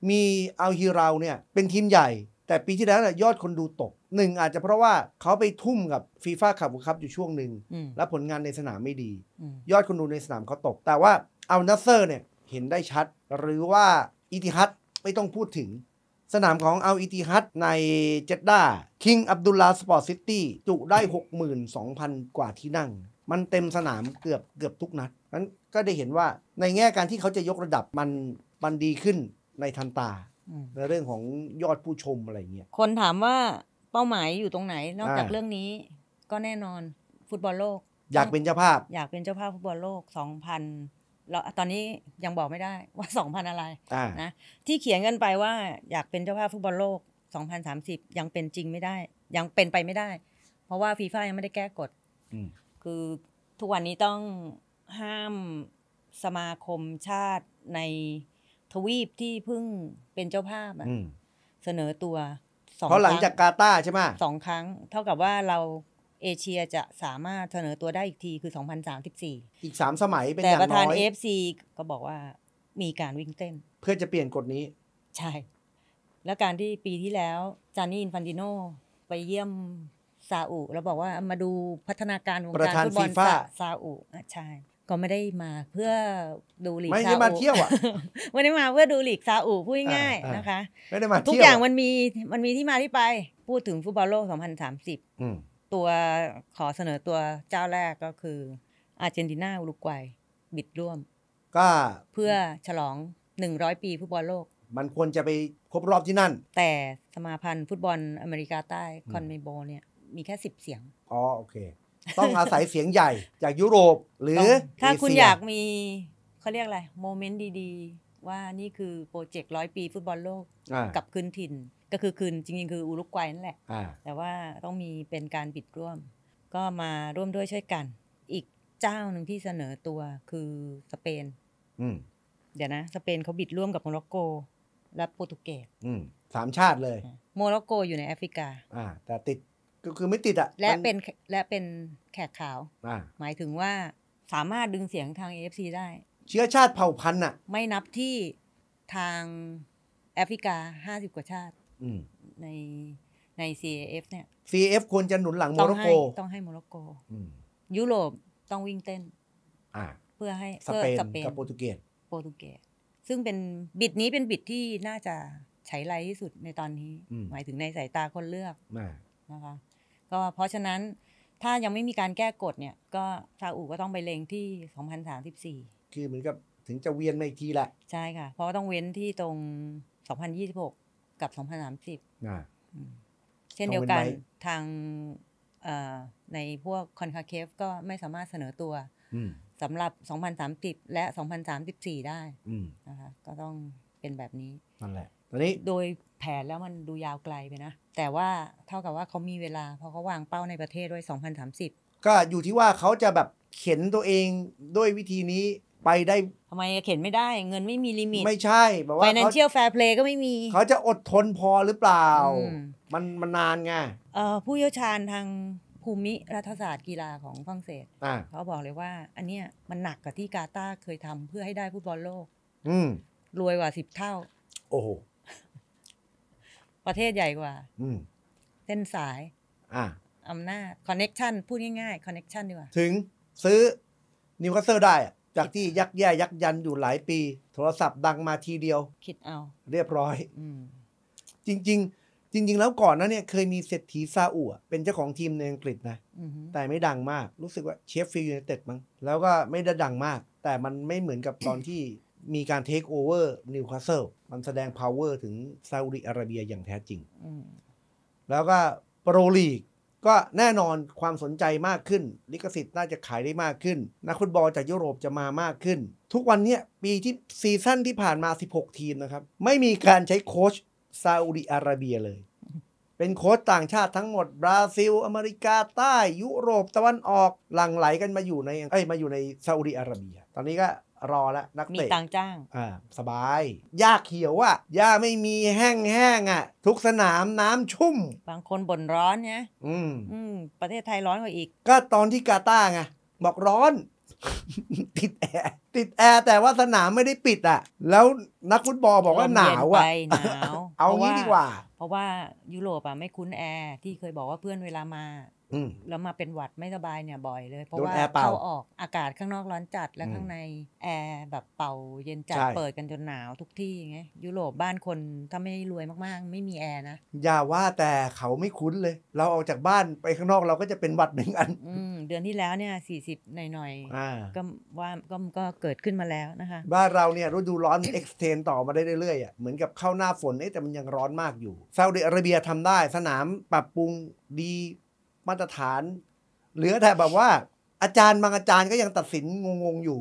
มีอัลฮิราเนี่ยเป็นทีมใหญ่ แต่ปีที่แล้วยอดคนดูตก หนึ่งอาจจะเพราะว่าเขาไปทุ่มกับฟีฟ่าขับคับอยู่ช่วงหนึ่ง และผลงานในสนามไม่ดี ยอดคนดูในสนามเขาตก แต่ว่าอัลนัสเซอร์เนี่ยเห็นได้ชัด หรือว่าอิติฮัตไม่ต้องพูดถึงสนามของอัลอิติฮัตในเจดดาคิงอับดุลลาสปอร์ตซิตี้จุได้ 62,000 กว่าที่นั่ง มันเต็มสนามเกือบเกือบทุกนัดนั้นก็ได้เห็นว่าในแง่การที่เขาจะยกระดับมันมันดีขึ้นในทันตาในเรื่องของยอดผู้ชมอะไรเงี้ยคนถามว่าเป้าหมายอยู่ตรงไหน นอกจากเรื่องนี้ก็แน่นอน ฟุตบอลโลก อยากเป็นเจ้าภาพ อยากเป็นเจ้าภาพฟุตบอลโลกสองพันเราตอนนี้ยังบอกไม่ได้ว่าสองพันอะไระนะที่เขียนกันไปว่า อยากเป็นเจ้าภาพฟุตบอลโลกสสองพันามสิบยังเป็นจริงไม่ได้ ยังเป็นไปไม่ได้ เพราะว่าฟีฟ่ายังไม่ได้แก้กฎคือทุกวันนี้ต้องห้ามสมาคมชาติในวีปที่เพิ่งเป็นเจ้าภาพอะเสนอตัวสองเพราะหลังจากกาตาใช่ไหมสองครั้ง เท่ากับว่าเราเอเชียจะสามารถเสนอตัวได้อีกทีคือ 2034 อีกมสมัยเป็นอย่างน้อย แต่ประธานเอฟซีก็บอกว่ามีการวิ่งเต้น เพื่อจะเปลี่ยนกฎนี้ ใช่ แล้วการที่ปีที่แล้ว จานี่อินฟันติโนไปเยี่ยมซาอุ แล้วบอกว่ามาดูพัฒนาการวงการฟุตบอลซาอุใช่ก็ไม่ได้มาเพื่อดูหลีกซาอุไม่ได้มาเที่ยวอ่ะ ไม่ได้มาเพื่อดูหลีกซาอุพูดง่ายๆ นะคะไม่ได้มาทุกอย่างมันมีมันมีที่มาที่ไปพูดถึงฟุตบอลโลก 2030ตัวขอเสนอตัวเจ้าแรกก็คืออาร์เจนตินาอุรุกวัยบิดร่วมก็เพื่อฉลอง 100 ปีฟุตบอลโลก มันควรจะไปครบรอบที่นั่น แต่สมาพันธ์ฟุตบอลอเมริกาใต้คอนเมโบเนี่ยมีแค่ 10 เสียงอ๋อโอเคต้องอาศัยเสียงใหญ่จากยุโรปหรือ ถ้าคุณอยากมีเขาเรียกอะไร โมเมนต์ดีๆ ว่านี่คือโปรเจกต์ร้อยปีฟุตบอลโลกกับคืนถิ่น ก็คือคืนจริงๆ คืออุรุกวัยนั่นแหละ แต่ว่าต้องมีเป็นการบิดร่วม ก็มาร่วมด้วยช่วยกัน อีกเจ้าหนึ่งที่เสนอตัวคือสเปนเดี๋ยวนะ สเปนเขาบิดร่วมกับโมร็อกโก และโปรตุเกสสามชาติเลย โมร็อกโกอยู่ในแอฟริกาแต่ติดก็คือไม่ติดอะและเป็นและเป็นแขกขาวหมายถึงว่าสามารถดึงเสียงทางเฟซีได้ เชื้อชาติเผ่าพันธุ์อะไม่นับที่ทางแอฟริกาห้าสิบกว่าชาติในใน CAF เนี่ย CAF ควรจะหนุนหลังโมร็อกโก ต้องให้โมร็อกโกยุโรป ต้องวิ่งเต้นเพื่อให้สเปนกับโปรตุเกสโปรตุเกสซึ่งเป็นบิดนี้เป็นบิดที่น่าจะใช้ไรที่สุดในตอนนี้ หมายถึงในสายตาคนเลือกนะคะก็เพราะฉะนั้นถ้ายังไม่มีการแก้กฎเนี่ย ก็ซาอุก็ต้องไปเลงที่2034 คือเหมือนกับถึงจะเวียนมาอีกทีละ ใช่ค่ะเพราะต้องเว้นที่ตรง2026 กับ2030อ่เช่นเดียวกันทางในพวกคอนคาเคฟก็ไม่สามารถเสนอตัวสำหรับ2030 และ2034 ได้นะคะก็ต้องเป็นแบบนี้นั่นแหละตอนนี้โดยแผนแล้วมันดูยาวไกลไปนะ แต่ว่าเท่ากับว่าเขามีเวลา เพราะเขาวางเป้าในประเทศด้วย 2030 ก็อยู่ที่ว่าเขาจะแบบเข็นตัวเองด้วยวิธีนี้ไปได้ทำไมเข็นไม่ได้เงินไม่มีลิมิต ไม่ใช่แบบว่า financial fair play ก็ไม่มีเขาจะอดทนพอหรือเปล่า มันมันนานไงผู้เยี่ยวชาญทางภูมิรัฐศาสตร์กีฬาของฝรั่งเศสเขาบอกเลยว่า อันเนี้ยมันหนักกว่าที่กาตาร์เคยทำเพื่อให้ได้ฟุตบอลโลกรวยกว่าสิบเท่า โอ้ประเทศใหญ่กว่า อืเส้นสาย อ่ะอำนาจคอนเน็กชันพูดง่ายๆคอนเน็กชันดีกว่า ถึงซื้อนิวคาสเซิลได้ จากที่ยักแย่ ยักยันอยู่หลายปี โทรศัพท์ดังมาทีเดียว คิดเอา เรียบร้อยอจริง ๆ จริง ๆ แล้วก่อนนะเนี่ย เคยมีเศรษฐีซาอุเป็นเจ้าของทีมในอังกฤษนะ แต่ไม่ดังมาก รู้สึกว่าเชฟฟิลด์ยูไนเต็ดมั้ง แล้วก็ไม่ได้ดังมาก แต่มันไม่เหมือนกับตอนที่มีการเทคโอเวอร์นิวคาสเซิลมันแสดงเวอร์ถึงซาอุดิอาระเบียอย่างแท้จริงแล้วก็โปรลีกก็แน่นอนความสนใจมากขึ้นลิขสิทธิ์น่าจะขายได้มากขึ้น นักฟุตบอลจากยุโรปจะมามากขึ้น ทุกวันนี้ปีที่ซีซั่นที่ผ่านมา 16 ทีมนะครับ ไม่มีการใช้โค้ชซาอุดิอาระเบียเลย เป็นโค้ชต่างชาติทั้งหมดบราซิล อเมริกาใต้ยุโรปตะวันออกหลั่งไหลกันมาอยู่ในเอ้ยมาอยู่ในซาอุดิอาระเบีย ตอนนี้ก็รอแล้วนักเตะมีตังจ้างอ่าสบายหญ้าเขียวอะ่ะหญ้าไม่มีแห้งแห้งอะ่ะ ทุกสนามน้ำชุ่ม บางคนบ่นร้อนเนี่ยอืมอืมประเทศไทยร้อนกว่าอีก ก็ตอนที่กาตาร์ไงบอกร้อน ติดแอร์ติดแอร์แต่ว่าสนามไม่ได้ปิดอะ่ะ แล้วนักฟุตบอลบอกว่าหนาวอะ่ะหนาวเอางี้ดีกว่า เพราะว่ายุโรปอ่ะ ไม่คุ้นแอร์ที่เคยบอกว่าเพื่อนเวลามาแล้วมาเป็นหวัดไม่สบายเนี่ยบ่อยเลยเพราะว่าเข้าออกอากาศข้างนอกร้อนจัดแล้วข้างในแอร์แบบเป่าเย็นจัดเปิดกันจนหนาวทุกที่ไงยุโรปบ้านคนถ้าไม่รวยมากๆ ไม่มีแอร์นะอย่าว่าแต่เขาไม่คุ้นเลย เราออกจากบ้านไปข้างนอกเราก็จะเป็นหวัดเหมือนกันเดือนที่แล้วเนี่ยสี่สิบหน่อยๆก็ว่าก็ก็เกิดขึ้นมาแล้วนะคะบ้านเราเนี่ยฤดูร้อนเอ็กซ์เทนต่อมาได้เรื่อยๆอ่ะเหมือนกับเข้าหน้าฝนแต่มันยังร้อนมากอยู่ซาอุดิอาระเบียทำได้ สนามปรับปรุงดีมาตรฐานหรือแต่แบบว่า อาจารย์บางอาจารย์ก็ยังตัดสินงงๆ อยู่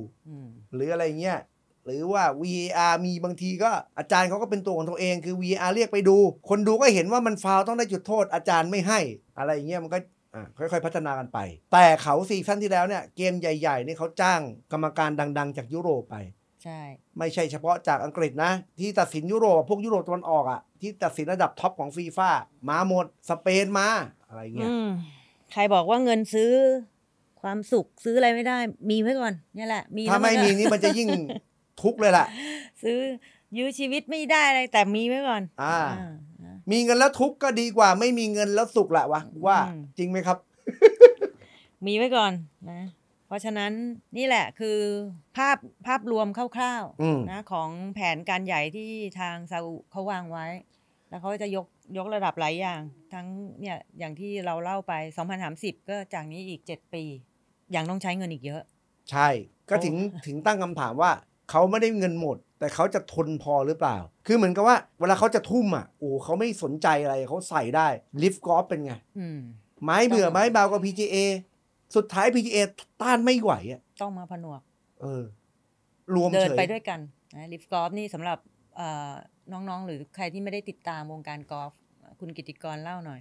หรืออะไรเงี้ย หรือว่า VAR มีบางที ก็อาจารย์เขาก็เป็นตัวของตัวเองคือ VAR เรียกไปดู คนดูก็เห็นว่ามันฟาวต้องได้จุดโทษ อาจารย์ไม่ให้ อะไรเงี้ยมันก็ค่อย ๆ พัฒนากันไป แต่เขาซีซั่นที่แล้วเนี่ย เกมใหญ่ๆนี่เขาจ้างกรรมการดังๆ จากยุโรปไป ใช่ ไม่ใช่เฉพาะจากอังกฤษนะที่ตัดสินยุโรปพวกยุโรปตะวันออกอะ่ะที่ตัดสินระดับท็อปของฟีฟ่ามาหมดสเปนมาอะไรเงี้ยใครบอกว่าเงินซื้อความสุขซื้ออะไรไม่ได้ มีไว้ก่อนนี่แหละมีถ้าไม่มีนี่มันจะยิ่งทุกข์เลยล่ะ ซื้อยื้อชีวิตไม่ได้อะไร แต่มีไว้ก่อน อ่า มีเงินแล้วทุกข์ก็ดีกว่า ไม่มีเงินแล้วสุขละวะ ว่าจริงไหมครับ มีไว้ก่อนนะ เพราะฉะนั้นนี่แหละคือ ภาพภาพรวมคร่าวๆนะของแผนการใหญ่ที่ทางซาอุเขาวางไว้แล้วเขาจะยกยกระดับหลายอย่าง ทั้งเนี่ย อย่างที่เราเล่าไป2030ก็จากนี้อีก 7 ปีอย่างต้องใช้เงินอีกเยอะ ใช่ก็ถึงถึงตั้งคำถามว่า เขาไม่ได้เงินหมด แต่เขาจะทนพอหรือเปล่า คือเหมือนกับว่า เวลาเขาจะทุ่มอ่ะโอ้เขาไม่สนใจอะไร เขาใส่ได้ลิฟ์กอล์ฟเป็นไงไม้เบื่อไม้เบากับ PGA สุดท้าย PGA ต้านไม่ไหวอ่ะต้องมาผนวก เออรวมเดินไปด้วยกันนะลิฟ์กอล์ฟนี่สำหรับน้องๆ หรือใครที่ไม่ได้ติดตามวงการกอล์ฟคุณกิติกรเล่าหน่อย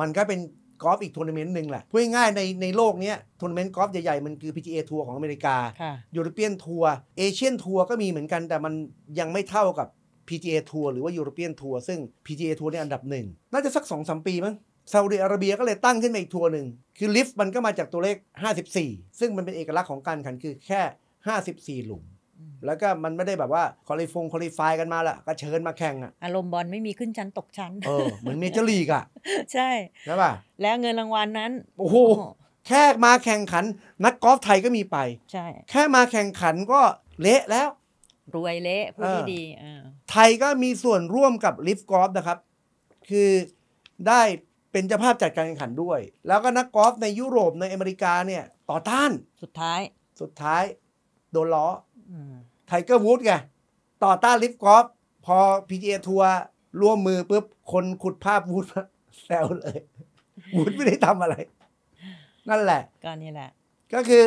มันก็เป็นกอล์ฟอีกทัวร์นาเมนต์หนึ่งแหละ พูดง่ายๆ ในในโลกนี้ทัวร์นาเมนต์กอล์ฟใหญ่ๆ มันคือ PGA ทัวร์ของอเมริกาค่ะยูโรเปียนทัวร์เอเชียนทัวร์ก็มีเหมือนกันแต่มันยังไม่เท่ากับ PGA ทัวร์หรือว่ายูโรเปียนทัวร์ซึ่ง PGA ทัวร์เนี่ยอันดับหนึ่ง น่าจะสัก2อสปีมั้งซาอุดีอาระเบียก็เลยตั้งขึ้นมาอีกทัวร์หนึ่งคือลิฟต์มันก็มาจากตัวเลข54 ซึ่งมันเป็นเอกลักษณ์ของการแข่งคือแค่ 54 หลุมแล้วก็มันไม่ได้แบบว่าคอลีฟงคอลีฟายกันมาละก็เชิญมาแข่งอะอารมณ์บอลไม่มีขึ้นชั้นตกชั้น เออ เหมือนเมเจอร์ลีกอะใช่ใช่ป่ะแล้วเงินรางวัลนั้น โอ้โหแค่มาแข่งขัน นักกอล์ฟไทยก็มีไป ใช่ แค่มาแข่งขันก็เละแล้ว รวยเละพูดีดี ไทยก็มีส่วนร่วมกับลิฟกอล์ฟนะครับ คือได้เป็นเจ้าภาพจัดการแข่งขันด้วย แล้วก็นักกอล์ฟในยุโรปในอเมริกาเนี่ย ต่อต้านสุดท้าย สุดท้าย โดนล้อไทเกอร์วูดไง ต่อต้านลิฟกอ์ฟพอพีเจทัวร์ร่วมมือ ปุ๊บ คนขุดภาพวูดแซวเลย วูดไม่ได้ทำอะไร นั่นแหละ ก็นี่แหละ ก็คือ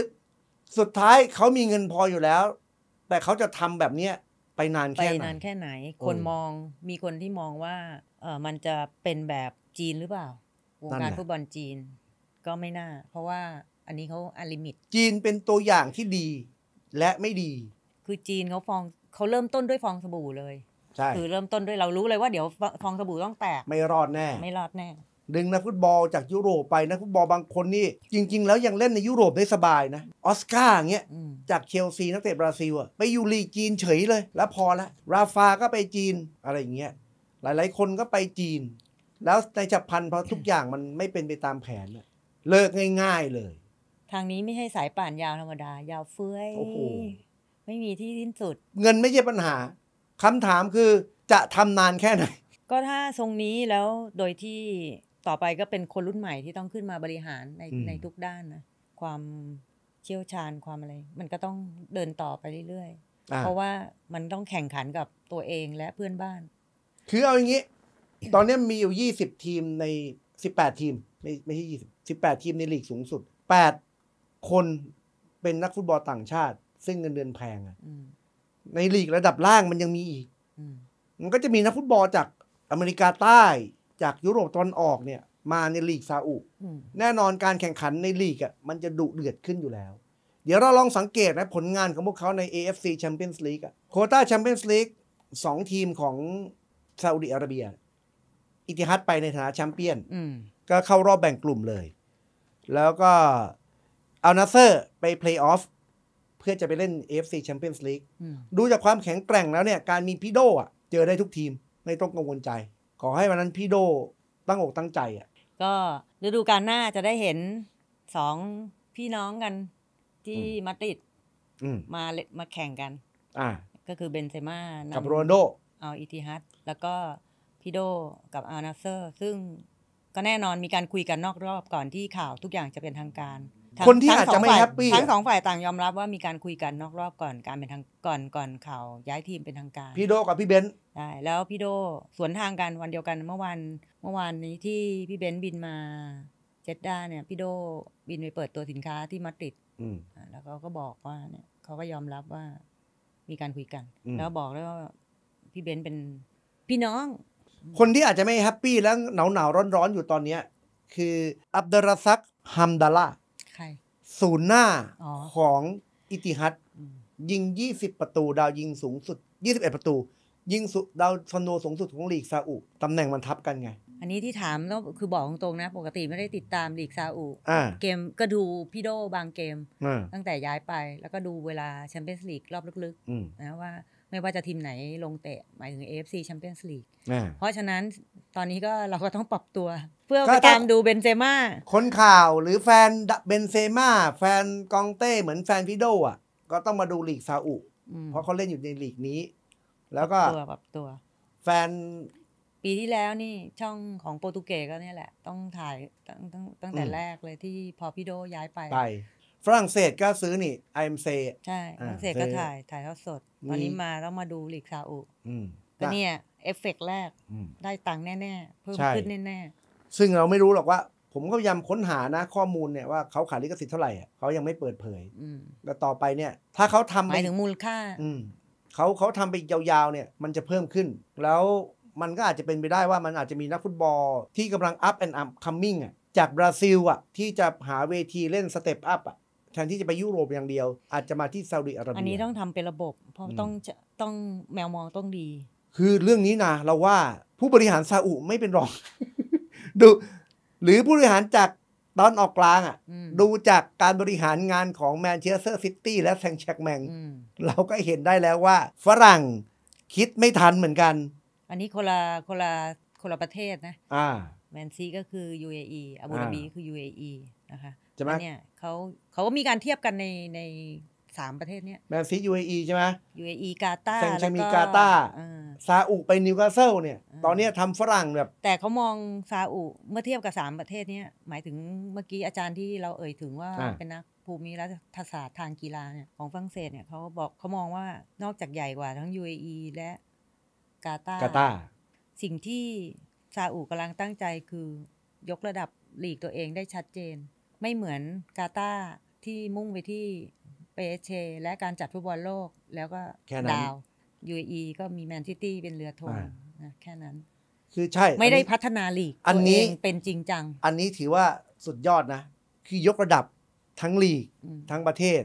สุดท้ายเขามีเงินพออยู่แล้ว แต่เขาจะทำแบบเนี้ยไปนานแค่ไหนไปนานแค่ไหน คนมอง มีคนที่มองว่าเออมันจะเป็นแบบจีนหรือเปล่า วงการฟุตบอลจีน ก็ไม่น่า เพราะว่าอันนี้เขาอลิมิต จีนเป็นตัวอย่างที่ดีและไม่ดี คือจีนเขาฟองเขาเริ่มต้นด้วยฟองสบู่เลย ใช่ คือเริ่มต้นด้วยเรารู้เลยว่าเดี๋ยวฟองสบู่ต้องแตก ไม่รอดแน่ ไม่รอดแน่ ดึงนักฟุตบอลจากยุโรปไปนักฟุตบอลบางคนนี่จริงๆแล้วยังเล่นในยุโรปได้สบายนะออสการ์เงี้ยจากเชลซีนักเตะบราซิลอะไปอยู่ลีกจีนเฉยเลย แล้วพอละ ราฟา ก็ไปจีนอะไรอย่างเงี้ยหลายๆคนก็ไปจีน แล้วในจับพันพอทุกอย่างมันไม่เป็นไปตามแผนเลิกง่าย ๆเลยทางนี้ไม่ใช่สายป่านยาวธรรมดา ยาวเฟื้อยไม่มีที่สิ้นสุด เงินไม่ใช่ปัญหาคำถามคือจะทำนานแค่ไหน ก็ถ้าทรงนี้แล้วโดยที่ต่อไปก็เป็นคนรุ่นใหม่ที่ต้องขึ้นมาบริหารในในทุกด้านนะความเชี่ยวชาญความอะไร มันก็ต้องเดินต่อไปเรื่อยๆ เพราะว่ามันต้องแข่งขันกับตัวเองและเพื่อนบ้านคือเอาอย่างนี้ ตอนนี้มีอยู่ยี่สิบทีมในสิบแปดทีม ไม่ไม่ใช่ยี่สสิิบบแปดทีมในลีกสูงสุดแปดคนเป็นนักฟุตบอลต่างชาติ ซึ่งเงินเดือนแพงอะในลีกระดับล่างมันยังมีอีกมันก็จะมีนักฟุตบอลจากอเมริกาใต้จากยุโรปตอนออกเนี่ย มาในลีกซาอุ แน่นอนการแข่งขันในลีกอ่ะมันจะดุเดือดขึ้นอยู่แล้ว เดี๋ยวเราลองสังเกตนะ ผลงานของพวกเขาใน AFC Champions League อะโคต้า Champions League สองทีมของซาอุดิอาระเบียอิติฮัดไปในฐานะแชมเปี้ยนก็เข้ารอบแบ่งกลุ่มเลย แล้วก็เอานาเซอร์ไปเพลย์ออฟเพื่อจะไปเล่น AFC Champions League ดูจากความแข็งแกร่งแล้วเนี่ย การมีพี่โดอ่ะเจอได้ทุกทีมไม่ต้องกังวลใจ ขอให้วันนั้นพี่โดตั้งอกตั้งใจอ่ะ ก็ฤดูกาลหน้าจะได้เห็นสองพี่น้องกันที่มาติดมาเลมาแข่งกัน อ่าก็คือเบนเซม่ากับโรนโดเอาอิติฮัตแล้วก็พี่โดกับอานาเซอร์ซึ่งก็แน่นอนมีการคุยกันนอกรอบก่อนที่ข่าวทุกอย่างจะเป็นทางการคนที่อาจจะไม่แฮปปี้ทั้งสองฝ่ายต่างยอมรับว่ามีการคุยกันนอกรอบก่อนการเป็นทางก่อนก่อนเขาย้ายทีมเป็นทางการพี่โดกับพี่เบนใช่แล้วพี่โดสวนทางกันวันเดียวกันเมื่อวันเมื่อวานนี้ที่พี่เบนบินมาเจดด้าเนี่ยพี่โดบินไปเปิดตัวสินค้าที่มาดริดแล้วเขาก็บอกว่าเนี่ยเขาก็ยอมรับว่า มีการคุยกันแล้วบอกแล้วว่าพี่เบนเป็นพี่น้อง คนที่อาจจะไม่แฮปปี้แล้วหนาวหนาวร้อนร้อนอยู่ตอนเนี้ย คืออับดุลซักฮัมดาลาศูนย์หน้าของอิติฮัตยิง 20 ประตู ดาวยิงสูงสุด 21 ประตู ยิงสุดดาวซันโดสูงสุดของลีกซาอุ ตำแหน่งมันทับกันไง อันนี้ที่ถามแล้วคือบอกตรงๆนะ ปกติไม่ได้ติดตามลีกซาอุ เกมก็ดูพี่โดบางเกม ตั้งแต่ย้ายไป แล้วก็ดูเวลาแชมเปี้ยนส์ลีกรอบลึกๆนะว่าไม่ว่าจะทีมไหนลงเตะหมายถึง AFC c h a m p i o n ยนส์ลีกเพราะฉะนั้นตอนนี้ก็เราก็ต้องปรับตัวพื่อไปตามดูเบนเซม่าคนข่าวหรือแฟนเบนเซม่าแฟนกองเต้ เหมือนแฟนฟิโดอ่ะ ก็ต้องมาดูลีกซาอุ เพราะเขาเล่นอยู่ในลีกนี้ แล้วก็ตัวแบบตัว แฟนปีที่แล้วนี่ช่องของโปรตุเกสก็เนี่ยแหละ ต้องถ่ายตั้งตั้งตั้งแต่แรกเลยที่พอพี่โดย้ายไปไป ฝรั่งเศสก็ซื้อนี่ไอเอ็มเซใช่ฝรั่งเศสก็ถ่าย ถ่ายทอดสดตอนนี้มาต้องมาดูลีกซาอุก็เนี่ย เอฟเฟกแรกได้ตังค์แน่ๆเพิ่มขึ้นแน่ๆซึ่งเราไม่รู้หรอกว่าผมก็พยายามค้นหานะข้อมูลเนี่ยว่าเขาขายลิขสิทธิ์เท่าไหร่เขายังไม่เปิดเผยแต่ต่อไปเนี่ย ถ้าเขาทำไปถึงมูลค่าเขาเขาทำไปยาวๆเนี่ย มันจะเพิ่มขึ้น แล้วมันก็อาจจะเป็นไปได้ว่ามันอาจจะมีนักฟุตบอลที่กำลัง up and up coming อ่ะจากบราซิลอ่ะที่จะหาเวทีเล่นสเต็ปอัพอ่ะแทนที่จะไปยุโรปอย่างเดียว อาจจะมาที่ซาอุดิอาระเบียอันนี้ต้องทำเป็นระบบเพราะต้องต้องแมวมองต้องดี คือเรื่องนี้นะเราว่าผู้บริหารซาอุไม่เป็นรองดูหรือผู้บริหารจากตอนออกกลางอ่ะดูจากการบริหารงานของแมนเชสเตอร์ซิตี้และแซงแชกแมงเราก็เห็นได้แล้วว่าฝรั่งคิดไม่ทันเหมือนกัน อันนี้คนละคนละคนละประเทศนะอ่าแมนซีก็คือ UAE อาบูดาบีคือ UAE นะคะใช่ไหมเนี่ยเขาเขาก็มีการเทียบกันในในสามประเทศเนี้ยแมนซี UAE ใช่ไหม UAE กาตาร์เซงชมีกาตาร์ซาอุไปนิวคาสเซิลเนี่ยตอนนี้ทำฝรั่งแบบแต่เขามองซาอุเมื่อเทียบกับสามประเทศเนี้ย หมายถึงเมื่อกี้อาจารย์ที่เราเอ่ยถึงว่าเป็นนักภูมิรัฐศาสตร์ทางกีฬาเนี่ยของฝรั่งเศสเนี่ยเขาบอกเขามองว่านอกจากใหญ่กว่าทั้ง UAE และกาตาร์กาตาร์สิ่งที่ซาอุกำลังตั้งใจคือยกระดับหลีกตัวเองได้ชัดเจน ไม่เหมือนกาตาร์ที่มุ่งไปที่เปเชและการจัดฟุตบอลโลกแล้วก็ดาว UAE ก็มีแมนซิตี้เป็นเรือธงนะแค่นั้น คือใช่ไม่ได้พัฒนาลีกอันนี้เป็นจริงจัง อันนี้ถือว่าสุดยอดนะ คือยกระดับทั้งลีก ทั้งประเทศ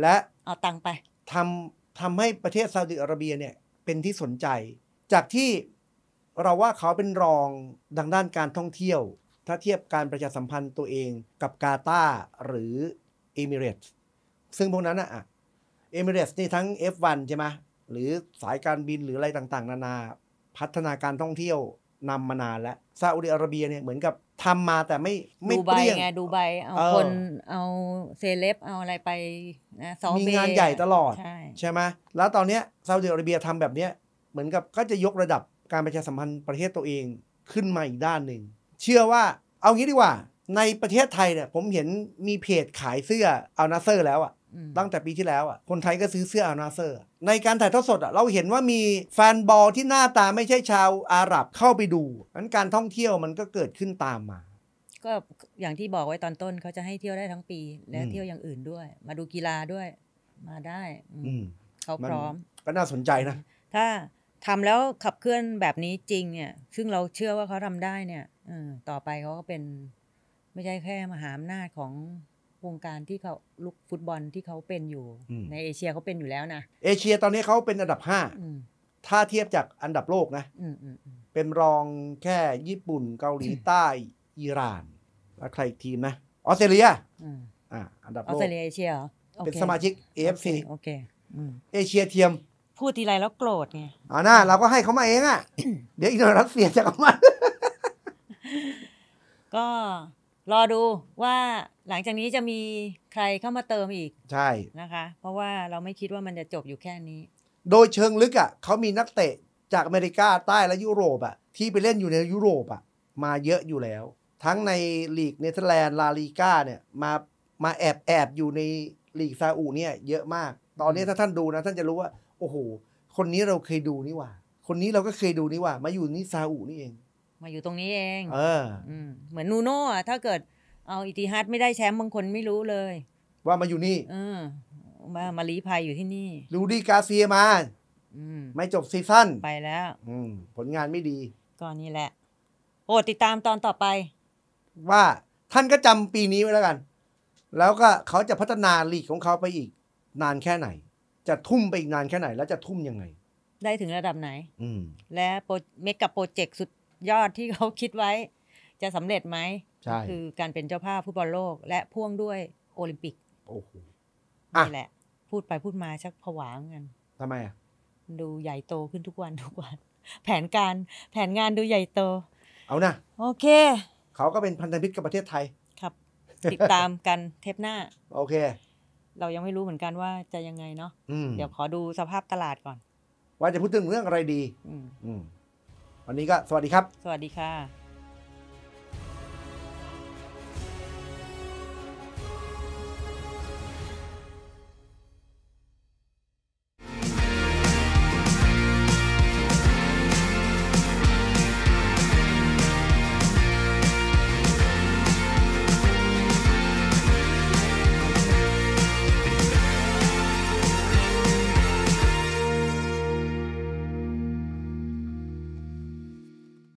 และเอาตังไปทำทำให้ประเทศซาอุดิอาระเบียเนี่ย เป็นที่สนใจ จากที่เราว่าเขาเป็นรองดังด้านการท่องเที่ยว ถ้าเทียบการประชาสัมพันธ์ตัวเองกับกาตาหรือเอมิเรตสซึ่งพวกนั้นอะเอเมิเรสนี่ทั้ง F1 ใช่ไหมหรือสายการบินหรืออะไรต่างๆ นานาพัฒนาการท่องเที่ยวนำมานานแล้วซาอุดิอาระเบียเนี่ยเหมือนกับทำมาแต่ไม่ไม่เปรี้ยงไงดูไบเอาคนเอาเซเลบเอาอะไรไปนะซอมีงานใหญ่ตลอด ใช่ไหมแล้วตอนเนี้ยซาอุดิอาระเบียทำแบบเนี้ยเหมือนกับก็จะยกระดับการประชาสัมพันธ์ประเทศตัวเองขึ้นมาอีกด้านหนึ่งเชื่อว่าเอางี้ดีกว่าในประเทศไทยเนี่ยผมเห็นมีเพจขายเสื้อเอานาเซอร์แล้วอะตั้งแต่ปีที่แล้วอ่ะคนไทยก็ซื้อเสื้ออานาเซอร์ ในการถ่ายทอดสดอ่ะเราเห็นว่ามีแฟนบอลที่หน้าตาไม่ใช่ชาวอาหรับเข้าไปดูนั้นการท่องเที่ยวมันก็เกิดขึ้นตามมา ก็อย่างที่บอกไว้ตอนต้นเขาจะให้เที่ยวได้ทั้งปี และเที่ยวอย่างอื่นด้วย มาดูกีฬาด้วย มาได้เขาพร้อมก็น่าสนใจนะ ถ้าทำแล้วขับเคลื่อนแบบนี้จริงเนี่ย ซึ่งเราเชื่อว่าเขาทำได้เนี่ยต่อไปเขาก็เป็น ไม่ใช่แค่มหาอำนาจของวงการที่เขาลูกฟุตบอลที่เขาเป็นอยู่ในเอเชียเขาเป็นอยู่แล้วนะเอเชียตอนนี้เขาเป็นอันดับห้าถ้าเทียบจากอันดับโลกนะเป็นรองแค่ญี่ปุ่นเกาหลีใต้อิหร่าน แล้วใครอีกทีมนะออสเตรเลียอันดับโลกออสเตรเลียเอเชียเป็นสมาชิก AFC โอเคเอเชียเทียมพูดทีไรแล้วโกรธไงอ่าน่าเราก็ให้เขามาเองอ่ะเดี๋ยวอีกหน่อยรัสเซียจะเข้ามา ก็รอดูว่าหลังจากนี้จะมีใครเข้ามาเติมอีก ใช่นะคะ เพราะว่าเราไม่คิดว่ามันจะจบอยู่แค่นี้ โดยเชิงลึกอ่ะเขามีนักเตะจากอเมริกาใต้และยุโรปอ่ะ ที่ไปเล่นอยู่ในยุโรปอ่ะ มาเยอะอยู่แล้ว ทั้งในลีกเนเธอร์แลนด์ลาลีกาเนี่ย มามาแอบแอบอยู่ในลีกซาอุเนี่ยเยอะมาก ตอนนี้ถ้าท่านดูนะ ท่านจะรู้ว่าโอ้โหคนนี้เราเคยดูนี่ว่าคนนี้เราก็เคยดูนี่ว่า มาอยู่นี่ซาอุนี่เองมาอยู่ตรงนี้เอง เออเหมือนนูโน่อะถ้าเกิด เอาอิติฮัตไม่ได้แชมป์บางคนไม่รู้เลย ว่ามาอยู่นี่เออมามาลีภัยอยู่ที่นี่ลูดีกาเซียมา อืม ไม่จบซีซั่นไปแล้ว อืม ผลงานไม่ดีก็นี่แหละ โอ้ติดตามตอนต่อไป ว่าท่านก็จำปีนี้ไว้แล้วกัน แล้วก็เขาจะพัฒนาลีกของเขาไปอีก นานแค่ไหน จะทุ่มไปอีกนานแค่ไหนแล้วจะทุ่มยังไง ได้ถึงระดับไหน อืม และโปรเมกะโปรเจกต์สุดยอดที่เขาคิดไว้จะสำเร็จไหมใช่คือการเป็นเจ้าภาพฟุตบอลโลก และพ่วงด้วยโอลิมปิก โอ้โหนี่แหละ พูดไปพูดมาชักผวาเหมือนกันทำไมอ่ะ ดูใหญ่โตขึ้นทุกวันทุกวัน แผนการแผนงานดูใหญ่โต เอานะ โอเค เขาก็เป็นพันธมิตรกับประเทศไทยครับ ติดตามกันเทปหน้า โอเค เรายังไม่รู้เหมือนกันว่าจะยังไงเนาะเดี๋ยวขอดูสภาพตลาดก่อน ว่าจะพูดถึงเรื่องอะไรดี อืมวันนี้ก็สวัสดีครับ สวัสดีค่ะ